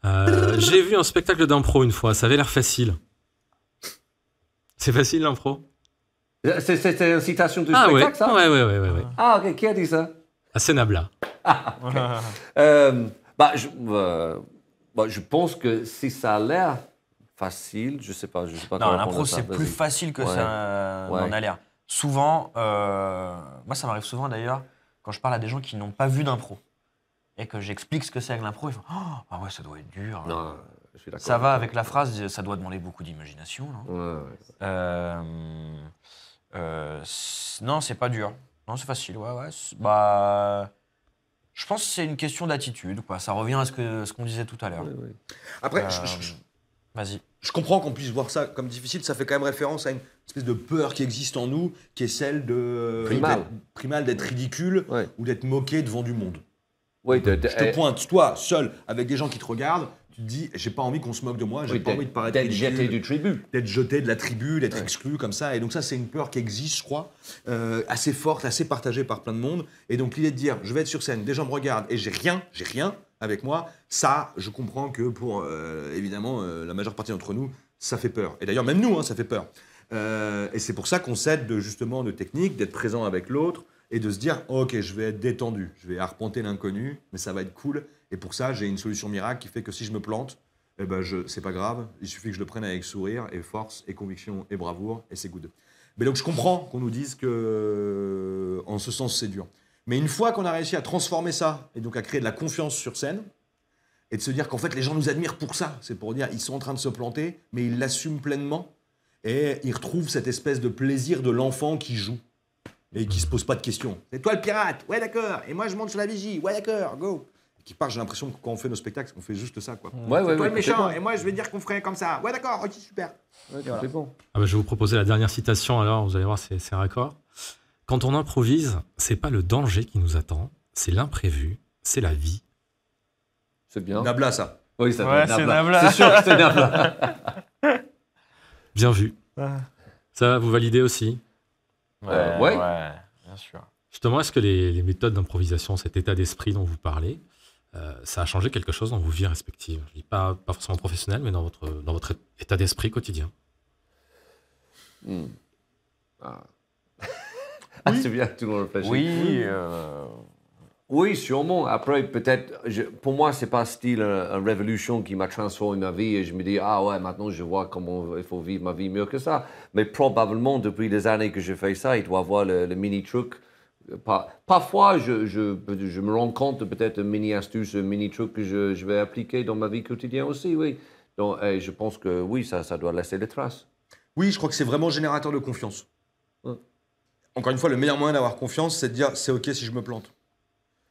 Euh, <laughs> j'ai vu un spectacle d'impro une fois, ça avait l'air facile. C'est facile l'impro c'est une citation du ah spectacle, ça oui, oui, oui, Ah, ok, qui a dit ça À Nabla. Ah, <laughs> euh, bah, euh, bah, je, pense que si ça a l'air facile, je sais pas, je sais pas. Non, l'impro c'est plus facile que ça en a l'air. Souvent, euh, moi ça m'arrive souvent d'ailleurs quand je parle à des gens qui n'ont pas vu d'impro et que j'explique ce que c'est avec l'impro, ils font ah ouais ça doit être dur. ça va avec la phrase, ça doit demander beaucoup d'imagination. Euh, non, c'est pas dur. Non, c'est facile, Bah. Je pense que c'est une question d'attitude, quoi. Ça revient à ce que ce qu'on disait tout à l'heure. Après, euh, je, vas-y. Je comprends qu'on puisse voir ça comme difficile. Ça fait quand même référence à une espèce de peur qui existe en nous, qui est celle de euh, primal d'être, d'être ridicule ou d'être moqué devant du monde. je te pointe, toi, seul, avec des gens qui te regardent, tu te dis, j'ai pas envie qu'on se moque de moi, j'ai pas envie de paraître D'être jeté du tribu. D'être jeté de la tribu, d'être exclu comme ça. Et donc ça, c'est une peur qui existe, je crois, euh, assez forte, assez partagée par plein de monde. Et donc l'idée de dire, je vais être sur scène, des gens me regardent et j'ai rien, j'ai rien avec moi, ça, je comprends que pour, euh, évidemment, euh, la majeure partie d'entre nous, ça fait peur. Et d'ailleurs, même nous, hein, ça fait peur. et c'est pour ça qu'on s'aide de, justement de techniques, d'être présent avec l'autre, et de se dire oh, ok je vais être détendu, je vais arpenter l'inconnu, mais ça va être cool. Et pour ça j'ai une solution miracle qui fait que si je me plante, eh ben je c'est pas grave, il suffit que je le prenne avec sourire et force et conviction et bravoure et c'est good. Mais donc je comprends qu'on nous dise que en ce sens c'est dur. Mais une fois qu'on a réussi à transformer ça et donc à créer de la confiance sur scène et de se dire qu'en fait les gens nous admirent pour ça, c'est pour dire ils sont en train de se planter mais ils l'assument pleinement et ils retrouvent cette espèce de plaisir de l'enfant qui joue et qui se pose pas de questions. C'est toi le pirate, ouais d'accord, et moi je monte sur la vigie, ouais d'accord, go. Et qui part, j'ai l'impression que quand on fait nos spectacles, on fait juste ça quoi. Ouais, ouais, toi le méchant, et moi je vais dire qu'on ferait comme ça, ouais d'accord, ok super. C'est Ah bah, je vais vous proposer la dernière citation alors, vous allez voir, c'est raccord. Quand on improvise, c'est pas le danger qui nous attend, c'est l'imprévu, c'est la vie. C'est bien. Nabla ça. Oui, ça c'est Nabla. C'est sûr que c'est Nabla. <laughs> bien vu. Ah. Ça, va vous validez aussi euh, ouais, bien sûr. Justement, est-ce que les, méthodes d'improvisation, cet état d'esprit dont vous parlez, euh, ça a changé quelque chose dans vos vies respectives pas, forcément professionnel, mais dans votre, dans votre état d'esprit quotidien. Hmm. Ah. <laughs> ah c'est bien, tout le monde Oui, hmm. euh, oui, sûrement. Après, peut-être, pour moi, c'est pas style, euh, une, révolution qui m'a transformé ma vie et je me dis, ah ouais, maintenant je vois comment il faut vivre ma vie mieux que ça. Mais probablement, depuis des années que je fais ça, il doit avoir le, mini truc. Parfois, je, me rends compte peut-être une mini astuce, un mini truc que je, vais appliquer dans ma vie quotidienne aussi, oui. et je pense que oui, ça, doit laisser des traces. Oui, je crois que c'est vraiment générateur de confiance. Encore une fois, le meilleur moyen d'avoir confiance, c'est de dire, c'est OK si je me plante.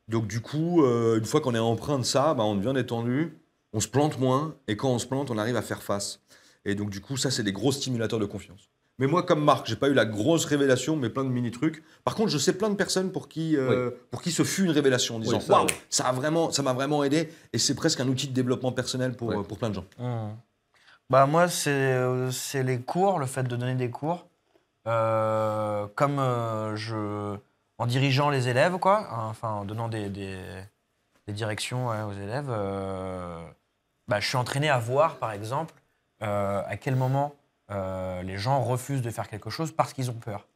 Donc du coup, euh, une fois qu'on est empreint de ça, bah, on devient détendu, on se plante moins, et quand on se plante, on arrive à faire face. Et donc du coup, ça, c'est des gros stimulateurs de confiance. Mais moi, comme Marc, j'ai pas eu la grosse révélation, mais plein de mini trucs. Par contre, je sais plein de personnes pour qui, euh, pour qui ce fut une révélation, en disant ça, a vraiment, ça m'a vraiment aidé, et c'est presque un outil de développement personnel pour, euh, pour plein de gens. Mmh. Bah moi, c'est c'est les cours, le fait de donner des cours. comme je en dirigeant les élèves, quoi, hein, enfin en donnant des, directions aux élèves, euh, bah, je suis entraîné à voir, par exemple, euh, à quel moment euh, les gens refusent de faire quelque chose parce qu'ils ont peur.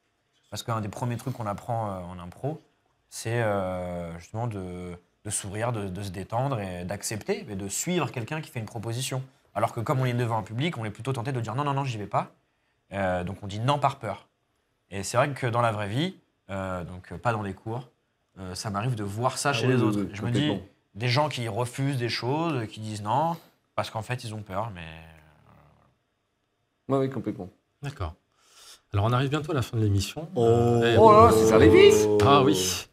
Parce qu'un des premiers trucs qu'on apprend en impro, c'est justement de, de s'ouvrir, de, de, se détendre et d'accepter, et de suivre quelqu'un qui fait une proposition. Alors que comme on est devant un public, on est plutôt tenté de dire non, non, non, j'y vais pas. donc on dit non par peur. Et c'est vrai que dans la vraie vie, euh, donc euh, pas dans les cours. Euh, ça m'arrive de voir ça ah chez les autres. je me dis, des gens qui refusent des choses, qui disent non, parce qu'en fait, ils ont peur, mais. Oui, oui, complètement. D'accord. Alors, on arrive bientôt à la fin de l'émission. Oh, oh là là, c'est ça les vis Ah oui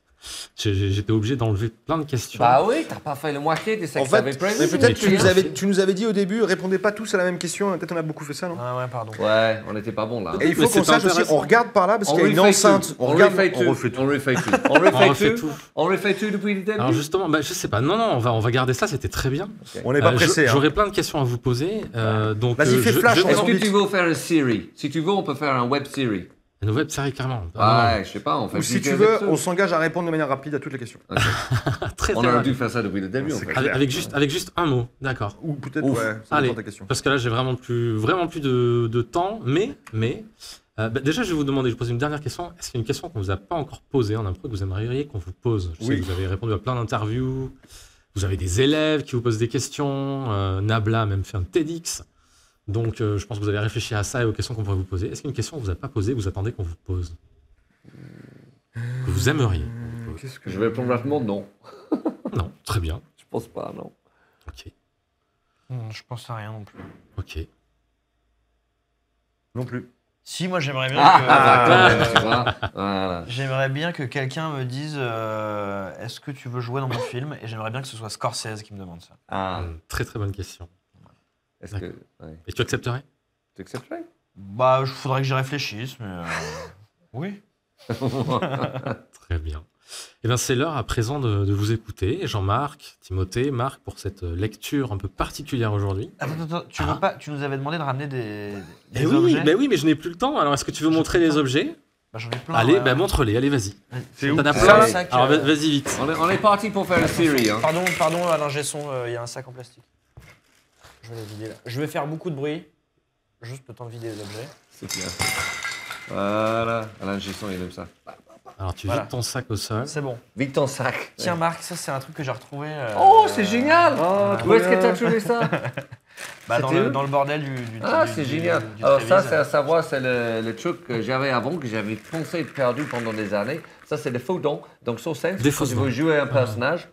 J'étais obligé d'enlever plein de questions. Bah oui, t'as pas fait le moitié des sex en fait, Mais peut-être que hein. tu nous avais dit au début, répondez pas tous à la même question. Peut-être on a beaucoup fait ça, non Ah ouais, pardon. Ouais, on n'était pas bon là. Et il faut qu'on sache aussi, on regarde par là parce qu'il y a une enceinte. On, on refait tout. On <laughs> refait tout. On refait tout. On depuis le début. Alors justement, bah, je sais pas. Non, non, on va, on va garder ça. C'était très bien. On n'est pas euh, pressé. Hein. J'aurais plein de questions à vous poser. Euh, donc, Vas-y, euh, fais flash. Est-ce que tu veux faire une série Si tu veux, on peut faire un web série. Une web série, clairement. Ah ah je sais pas. en fait Ou si tu veux, on s'engage à répondre de manière rapide à toutes les questions. <laughs> on aurait dû faire ça depuis le début. En fait. avec, juste, avec juste un mot, d'accord. Ou peut-être, ouais, ça Allez, ta question. Parce que là, j'ai vraiment plus, vraiment plus de, temps, mais. mais euh, bah, déjà, je vais vous demander, je vais pose une dernière question. Est-ce qu'il y a une question qu'on vous a pas encore posée en peu, que vous aimeriez qu'on vous pose Je sais vous avez répondu à plein d'interviews. Vous avez des élèves qui vous posent des questions. Euh, Nabla a même fait un TEDx. Donc, euh, je pense que vous avez réfléchi à ça et aux questions qu'on pourrait vous poser. Est-ce qu'il une question que vous n'avez pas posée, vous attendez qu'on vous pose Que vous aimeriez ce que je vais répondre rapidement Non. non, très bien. Je pense pas, non. Ok. Hmm, je pense à rien non plus. Ok. Non plus. Si, moi j'aimerais bien ah, que. Ah, bah, J'aimerais bien que quelqu'un me dise euh, Est-ce que tu veux jouer dans mon film Et j'aimerais bien que ce soit Scorsese qui me demande ça. Ah. Hmm, très très bonne question. Et tu accepterais Tu accepterais Bah, il faudrait que j'y réfléchisse, mais. Euh, oui. <laughs> Très bien. Eh bien, c'est l'heure à présent de, vous écouter. Jean-Marc, Timothée, Marc, pour cette lecture un peu particulière aujourd'hui. Attends, attends, tu, ah. pas, tu nous avais demandé de ramener des, des eh oui, objets oui, mais je n'ai plus le temps. Alors, est-ce que tu veux montrer les objets bah, J'en ai plein. Allez, bah, montre-les, allez, vas-y. T'en as euh, vas- y vite. On est, parti pour faire la théorie. Hein. Pardon, pardon, Alain Gesson, euh, il y a un sac en plastique. Je vais faire beaucoup de bruit, juste pour temps vider les objets. C'est bien. Voilà, Alain Gisson il aime ça. Alors tu vides ton sac au sol. C'est bon. Vite ton sac. Tiens, Marc, ça, c'est un truc que j'ai retrouvé. Euh, oh, c'est génial ah, Où est-ce que t'as trouvé ça <laughs> bah, dans, le, bordel du. du Ah, c'est génial. Alors ça, c'est à savoir, c'est le, truc que j'avais avant, que j'avais foncé perdu pendant des années. Ça, c'est des faux dons. Donc sur scène, tu veux jouer un personnage,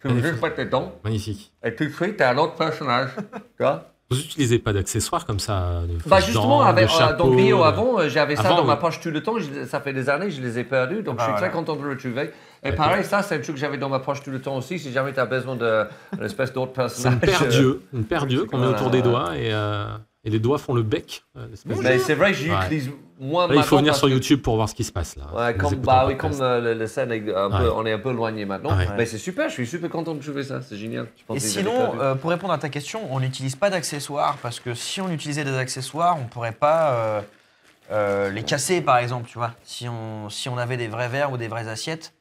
tu veux juste tes dents. Magnifique. Et tout de suite, t'es un autre personnage. tu vous n'utilisez pas d'accessoires comme ça bah Justement, avec, de chapeau, euh, euh, avant, euh, j'avais ça dans ma poche tout le temps. ça fait des années, je les ai perdus, donc ah, je suis très content de le retrouver. Et pareil, ça, c'est un truc que j'avais dans ma poche tout le temps aussi, si jamais tu as besoin d'une espèce d'autre personnage. Une une paire d'yeux qu'on met autour des doigts et et les doigts font le bec. Euh, c'est vrai que j'utilise moins Il faut venir sur YouTube pour voir ce qui se passe là. comme, bah, oui, comme euh, scène, est un peu, on est un peu éloigné maintenant. Mais c'est super, je suis super content de trouver ça, c'est génial. et sinon, euh, pour répondre à ta question, on n'utilise pas d'accessoires parce que si on utilisait des accessoires, on ne pourrait pas les casser par exemple, tu vois. Si on, si on avait des vrais verres ou des vraies assiettes,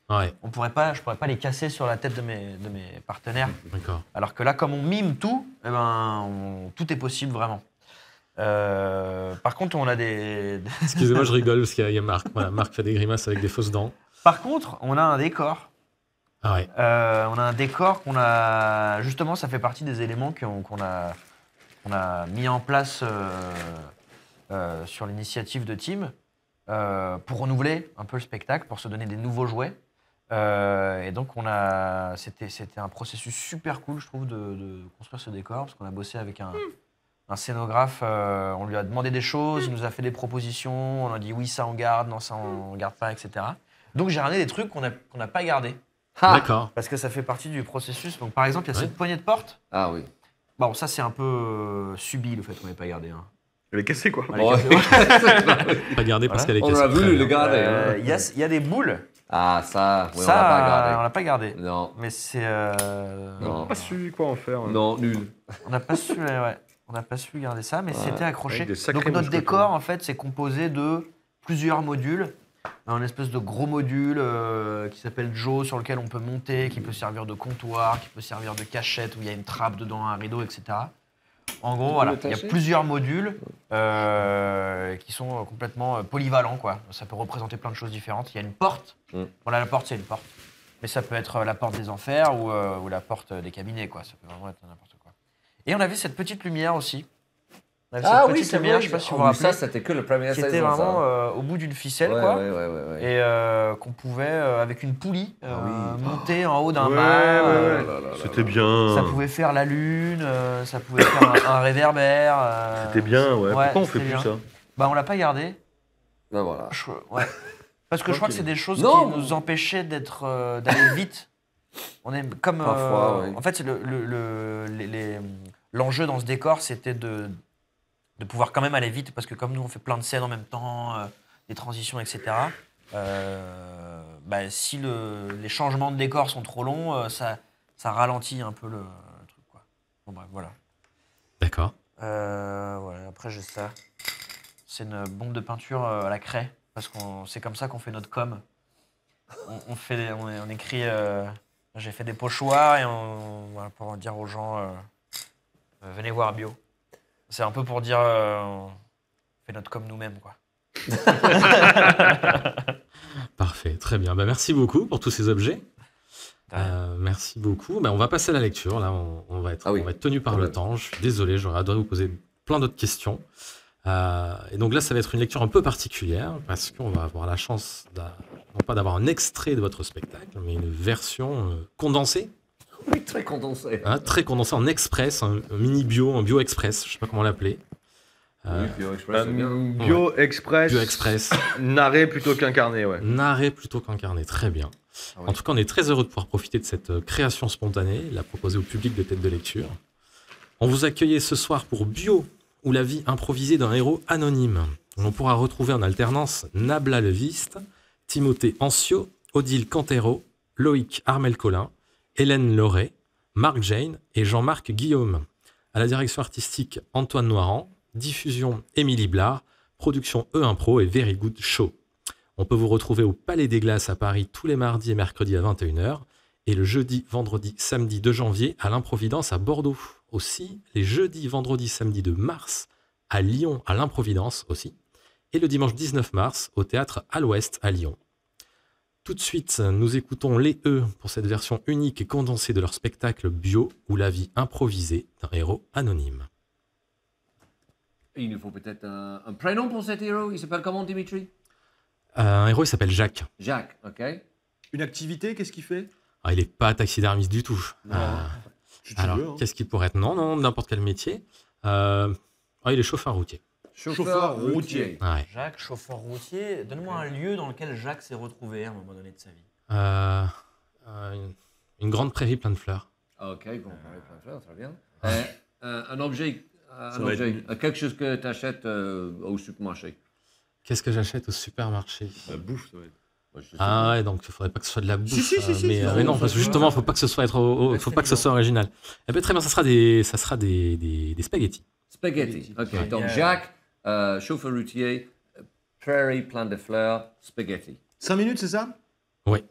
on pourrait pas, je ne pourrais pas les casser sur la tête de mes, de mes partenaires. Alors que là, comme on mime tout, eh ben, tout est possible vraiment. Euh, par contre, on a des. <laughs> Excusez-moi, je rigole parce qu'il y, a Marc. Voilà, Marc fait des grimaces avec des fausses dents. Par contre, on a un décor. Ah ouais. Euh, on a un décor qu'on a. Justement, ça fait partie des éléments qu'on a, a mis en place euh, sur l'initiative de Tim pour renouveler un peu le spectacle, pour se donner des nouveaux jouets. et donc, on a, c'était, un processus super cool, je trouve, de construire ce décor, parce qu'on a bossé avec un, hmm un scénographe, euh, on lui a demandé des choses, il nous a fait des propositions, on a dit oui, ça on garde, non, ça on garde pas, etc. Donc j'ai ramené des trucs qu'on n'a pas gardés. Ah. D'accord. Parce que ça fait partie du processus. Donc par exemple, il y a cette poignée de porte. Ah oui. Bon, ça c'est un peu euh, subi le fait qu'on n'ait pas gardé. Hein. Elle est cassée quoi. <laughs> pas gardée parce qu'elle est cassée. On l'a vu, le garder. Euh, hein. il y, a des boules. Ah ça, ça on l'a pas gardé. pas gardé. Non. Mais c'est. On n'a pas su quoi en faire. Hein. Non, nul. On n'a pas su, ouais. On n'a pas su garder ça, mais c'était accroché. Donc notre décor, en fait, c'est composé de plusieurs modules. Un espèce de gros module euh, qui s'appelle Joe, sur lequel on peut monter, qui peut servir de comptoir, qui peut servir de cachette, où il y a une trappe dedans, un rideau, etc. En gros, voilà, il y a plusieurs modules euh, qui sont euh, complètement polyvalents. Quoi. Ça peut représenter plein de choses différentes. Il y a une porte. Mm. Voilà, la porte, c'est une porte. Mais ça peut être la porte des enfers ou, la porte des cabinets. Quoi. Ça peut vraiment être n'importe quoi. Et on avait cette petite lumière aussi. ah oui, c'est lumière, je sais pas si vous oh, vous rappelez. Ça, c'était que le premier Qui C'était vraiment hein. euh, au bout d'une ficelle, quoi. et euh, qu'on pouvait, euh, avec une poulie, ah monter en haut d'un mât. Oh c'était bien. Ça pouvait faire la lune, ça pouvait faire un, réverbère. c'était bien, ouais. Pourquoi on fait plus ça Bah, on l'a pas gardé. Ben, voilà. Parce que je crois que c'est des choses qui nous empêchaient d'être, d'aller vite. On est comme. En fait, c'est le, les l'enjeu dans ce décor, c'était de, de pouvoir quand même aller vite, parce que comme nous, on fait plein de scènes en même temps, euh, des transitions, etc. Euh, bah, si les changements de décor sont trop longs, euh, ça, ralentit un peu le, truc. Bon, bref, bah, voilà. D'accord. après, j'ai ça. C'est une bombe de peinture à la craie, parce que c'est comme ça qu'on fait notre com. On, fait, on, écrit. j'ai fait des pochoirs et on, pour dire aux gens euh, venez voir Bio. C'est un peu pour dire, on euh, fait notre comme nous-mêmes, quoi. <laughs> Parfait, très bien. Bah, merci beaucoup pour tous ces objets. Euh, merci beaucoup. Bah, on va passer à la lecture. Là, on, va être, ah on va être tenu par le temps. Je suis désolé, j'aurais adoré vous poser plein d'autres questions. et donc là, ça va être une lecture un peu particulière parce qu'on va avoir la chance, non pas d'avoir un extrait de votre spectacle, mais une version condensée <laughs> Oui, très condensé. un hein, très condensé en express, un, mini bio, un bio express, je ne sais pas comment l'appeler. Euh, un bio express. bio, express bio narré plutôt qu'incarné, ouais. Narré plutôt qu'incarné, très bien. Ah en tout cas, on est très heureux de pouvoir profiter de cette euh, création spontanée, la proposer au public de tête de lecture. On vous accueillait ce soir pour Bio, ou la vie improvisée d'un héros anonyme. On pourra retrouver en alternance Nabla Leviste, Timothée Ancio, Odile Cantero, Loïc Armel Collin, Hélène Lauré, Marc Jane et Jean-Marc Guillaume. À la direction artistique, Antoine Noirand, diffusion, Émilie Blard, production E1Pro et Very Good Show. On peut vous retrouver au Palais des Glaces à Paris tous les mardis et mercredis à 21h et le jeudi, vendredi, samedi de janvier à l'Improvidence à Bordeaux. Aussi, les jeudis, vendredi, samedi de mars à Lyon à l'Improvidence aussi et le dimanche 19 mars au théâtre à l'Ouest à Lyon. Tout de suite, nous écoutons les E pour cette version unique et condensée de leur spectacle bio ou la vie improvisée d'un héros anonyme. Il nous faut peut-être un, prénom pour cet héros. Il s'appelle comment, Dimitri euh, Un héros, il s'appelle Jacques. Jacques, ok. Une activité, qu'est-ce qu'il fait ah, Il n'est pas taxidermiste du tout. Ah. alors, hein. qu'est-ce qu'il pourrait être Non, non, n'importe quel métier. Euh, ah, il est chauffeur routier. Chauffeur routier. Jacques, chauffeur routier. Donne-moi un lieu dans lequel Jacques s'est retrouvé à un moment donné de sa vie. Euh, euh, une, grande prairie pleine de fleurs. Ah, ok, bon, prairie pleine de fleurs, très bien. <laughs> Euh, un objet, quelque chose que tu achètes au supermarché. Qu'est-ce que j'achète au supermarché La bouffe, ça Ah ouais, donc il faudrait pas que ce soit de la bouffe. mais, non, parce que justement, faut pas que ce soit être, bah, faut pas que ce soit original. Eh ben, très bien, ça sera des, ça sera des, des, des spaghettis. Spaghettis. Ok. Donc Jacques, euh, chauffeur routier, prairie, plein de fleurs, spaghetti. 5 minutes, c'est ça Oui.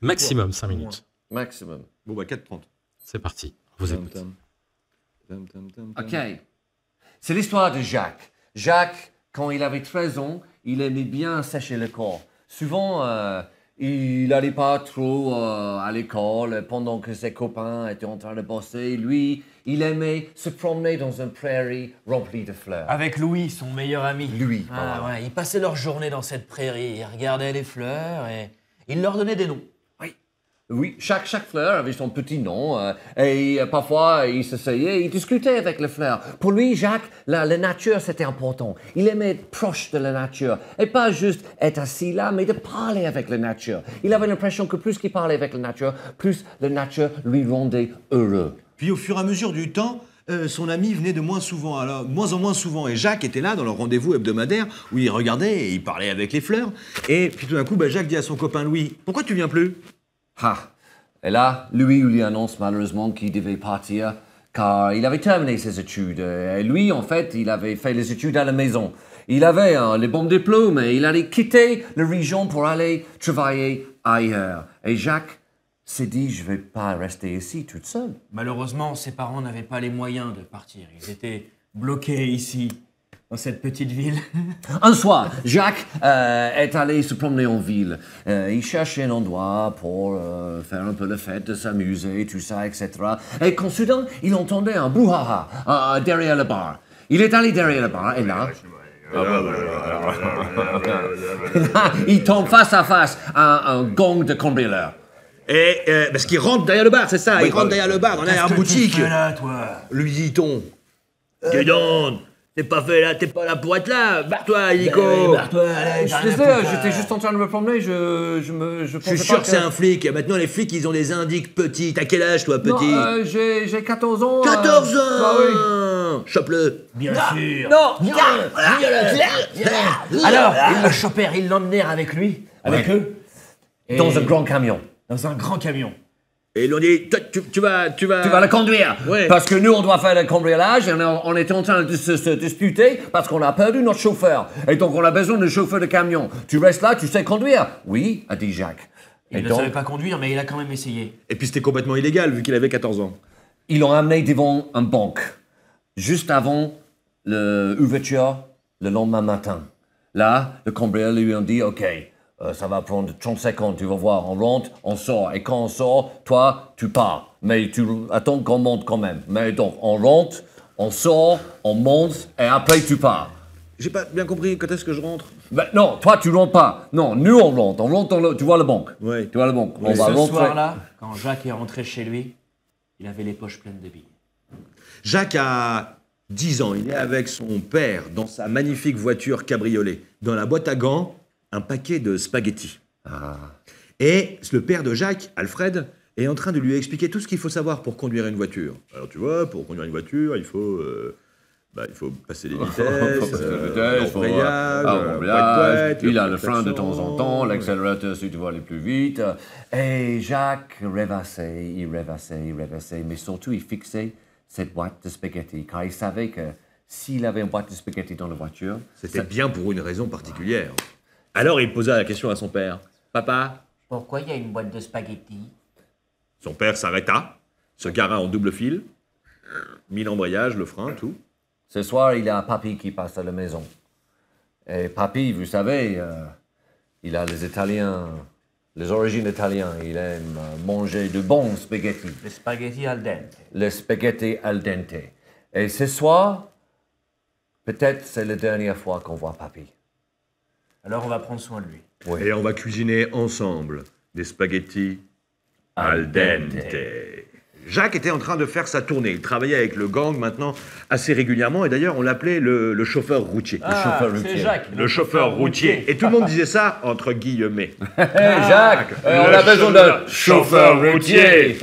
Maximum 5 minutes. Maximum. Bon, bah 4,30. C'est parti. Vous écoutez. OK. C'est l'histoire de Jacques. Jacques, quand il avait 13 ans, il aimait bien sécher le corps. Souvent, euh, il n'allait pas trop euh, à l'école pendant que ses copains étaient en train de bosser. Lui, il aimait se promener dans une prairie remplie de fleurs. Avec Louis, son meilleur ami. Lui. Ah, ouais, Ils passaient leur journée dans cette prairie, ils regardaient les fleurs et il leur donnait des noms. Oui, chaque, chaque fleur avait son petit nom euh, et euh, parfois il s'essayait, il discutait avec les fleurs. Pour lui, Jacques, la, nature, c'était important. Il aimait être proche de la nature et pas juste être assis là, mais de parler avec la nature. Il avait l'impression que plus il parlait avec la nature, plus la nature lui rendait heureux. Puis au fur et à mesure du temps, euh, son ami venait de moins souvent, alors moins en moins souvent. Et Jacques était là dans leur rendez-vous hebdomadaire où il regardait et il parlait avec les fleurs. Et puis tout d'un coup, bah, Jacques dit à son copain Louis Pourquoi tu viens plus et là, lui, lui annonce malheureusement qu'il devait partir car il avait terminé ses études. Et lui, en fait, il avait fait les études à la maison. Il avait hein, les bons diplômes et il allait quitter la région pour aller travailler ailleurs. Et Jacques s'est dit, je ne vais pas rester ici toute seule. Malheureusement, ses parents n'avaient pas les moyens de partir. Ils étaient bloqués ici dans cette petite ville. <laughs> un soir, Jacques euh, est allé se promener en ville. Euh, il cherchait un endroit pour euh, faire un peu fait fête, s'amuser, tout ça, etc. Et quand soudain, il entendait un brouhaha derrière le bar. Il est allé derrière le bar et là... <laughs> il tombe face à face à un gang de cambrioleur. Et parce qu'il rentre derrière le bar, c'est ça, il rentre derrière le bar, dans la boutique Lui dit-on. T'es pas fait là, t'es pas là pour être là. Barre-toi, bah Nico. Barre-toi. J'étais juste en train de me prendre Je, je me, je. suis sûr que c'est un flic. Maintenant, les flics, ils ont des indices, petits. T'as quel âge, toi, petit euh, J'ai 14 ans. 14 euh, ans. Bah Chope-le. Bien sûr. Non. Alors, ils le chopèrent, ils l'emmenèrent avec lui, avec eux, dans un grand camion. Dans un grand camion. Et ils dit, tu, vas, tu vas... Tu vas la conduire. Parce que nous, on doit faire le cambriolage et on, est en train de se, disputer parce qu'on a perdu notre chauffeur. Et donc, on a besoin de chauffeur de camion. Tu restes là, tu sais conduire Oui, a dit Jacques. Il ne savait pas conduire, mais il a quand même essayé. Et puis, c'était complètement illégal, vu qu'il avait 14 ans. Ils l'ont amené devant un banque, juste avant l'ouverture, le, le lendemain matin. Là, le cambrioleur lui a dit, OK, euh, ça va prendre 30 secondes, tu vas voir, on rentre, on sort. Et quand on sort, toi, tu pars. Mais tu attends qu'on monte quand même. Mais donc, on rentre, on sort, on monte, et après, tu pars. J'ai pas bien compris, quand est-ce que je rentre ben, Non, toi, tu rentres pas. Non, nous, on rentre. On rentre, tu vois la banque. Oui. Tu vois la banque. On va ce soir-là, quand Jacques est rentré chez lui, il avait les poches pleines de billes. Jacques a 10 ans. Il est avec son père dans sa magnifique voiture cabriolet. Dans la boîte à gants, un paquet de spaghettis. Ah. Et le père de Jacques, Alfred, est en train de lui expliquer tout ce qu'il faut savoir pour conduire une voiture. Alors tu vois, pour conduire une voiture, il faut... Euh, bah, il faut passer les <laughs> vitesses, il a le frein de temps en temps, l'accélérateur si tu veux aller plus vite. Et Jacques rêvassait, il rêvassait, il rêvassait, mais surtout il fixait cette boîte de spaghettis, car il savait que s'il avait une boîte de spaghettis dans la voiture... C'était bien pour une raison particulière. Alors il posa la question à son père. Papa Pourquoi il y a une boîte de spaghettis Son père s'arrêta, se gara en double fil, mit l'embrayage, le frein, tout. Ce soir, il y a un papy qui passe à la maison. Et papy, vous savez, euh, il a les Italiens, les origines italiennes. Il aime euh, manger de bons spaghettis. Les spaghettis al dente. Les spaghettis al dente. Et ce soir, peut-être c'est la dernière fois qu'on voit papy. Alors on va prendre soin de lui. Et on va cuisiner ensemble des spaghettis al dente. Jacques était en train de faire sa tournée. Il travaillait avec le gang maintenant assez régulièrement. Et d'ailleurs, on l'appelait le, chauffeur routier. Ah, le chauffeur routier. Le, chauffeur, ah, routier. Et tout le monde disait ça entre guillemets. <laughs> Eh, ah, Jacques, euh, on a besoin d'un chauffeur routier.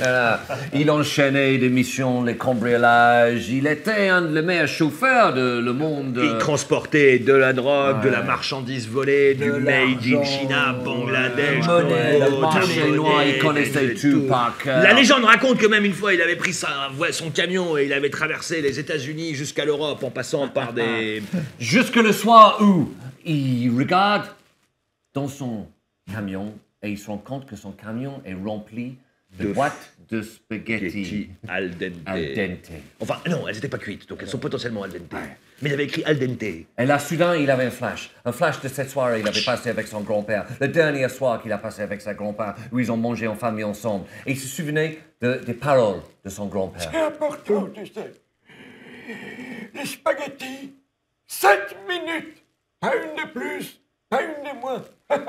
Il enchaînait des missions, les cambriolages. Il était un des meilleurs chauffeurs de le monde. Il transportait de la drogue, de la marchandise volée, du made in China, euh, Bangladesh, Il connaissait tout La légende raconte que même une fois, il avait pris son camion et il avait traversé les États-Unis jusqu'à l'Europe en passant par des. <laughs> Jusque le soir où il regarde dans son camion et il se rend compte que son camion est rempli de, boîtes de spaghetti, al, dente. Enfin, non, elles n'étaient pas cuites, donc elles sont potentiellement al dente mais il avait écrit Aldente. dente. Et là, soudain, il avait un flash. Un flash de cette soirée qu'il avait passé avec son grand-père. Le dernier soir qu'il a passé avec sa grand-père, où ils ont mangé en famille ensemble. Et il se souvenait de, des paroles de son grand-père. C'est important, tu sais. Les spaghettis, 7 minutes, pas une de plus. Pas moi <laughs>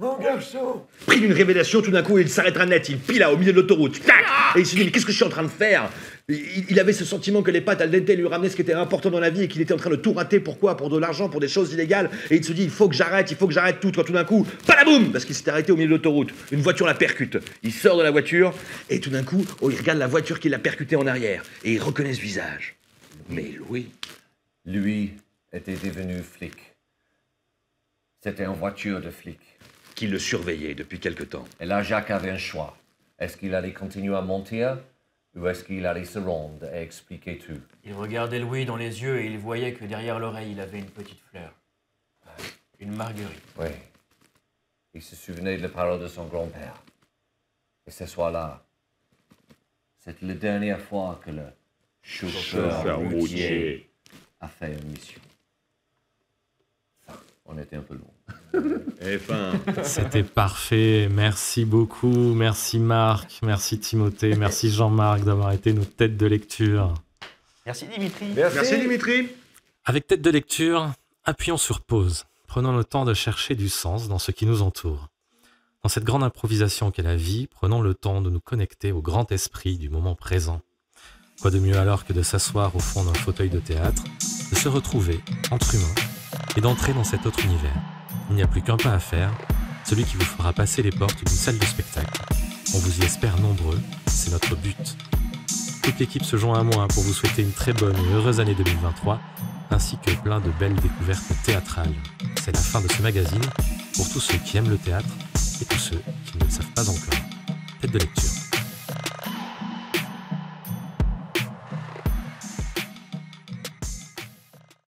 Mon garçon Pris d'une révélation, tout d'un coup, il s'arrêtera net, il pila au milieu de l'autoroute, tac Et il se dit, mais qu'est-ce que je suis en train de faire il, avait ce sentiment que les pattes al dente lui ramenaient ce qui était important dans la vie et qu'il était en train de tout rater, pourquoi Pour de l'argent, pour des choses illégales, et il se dit, il faut que j'arrête, il faut que j'arrête tout, quand tout d'un coup, boum Parce qu'il s'est arrêté au milieu de l'autoroute, une voiture la percute, il sort de la voiture, et tout d'un coup, oh, il regarde la voiture qui l'a percuté en arrière, et il reconnaît ce visage. Mais Louis... Lui était devenu flic. C'était une voiture de flic. Qui le surveillait depuis quelque temps. Et là, Jacques avait un choix. Est-ce qu'il allait continuer à mentir ou est-ce qu'il allait se rendre et expliquer tout Il regardait Louis dans les yeux et il voyait que derrière l'oreille, il avait une petite fleur. Euh, une marguerite. Oui. Il se souvenait de la parole de son grand-père. Et ce soir-là, c'était la dernière fois que le chauffeur routier a fait une mission. On était un peu loin. C'était parfait. Merci beaucoup. Merci Marc. Merci Timothée. Merci Jean-Marc d'avoir été nos têtes de lecture. Merci Dimitri. Merci. Dimitri. Avec tête de lecture, appuyons sur pause. Prenons le temps de chercher du sens dans ce qui nous entoure. Dans cette grande improvisation qu'est la vie, prenons le temps de nous connecter au grand esprit du moment présent. Quoi de mieux alors que de s'asseoir au fond d'un fauteuil de théâtre, de se retrouver entre humains et d'entrer dans cet autre univers. Il n'y a plus qu'un pas à faire, celui qui vous fera passer les portes d'une salle de spectacle. On vous y espère nombreux, c'est notre but. Toute l'équipe se joint à moi pour vous souhaiter une très bonne et heureuse année 2023, ainsi que plein de belles découvertes théâtrales. C'est la fin de ce magazine pour tous ceux qui aiment le théâtre et tous ceux qui ne le savent pas encore. Tête de lecture.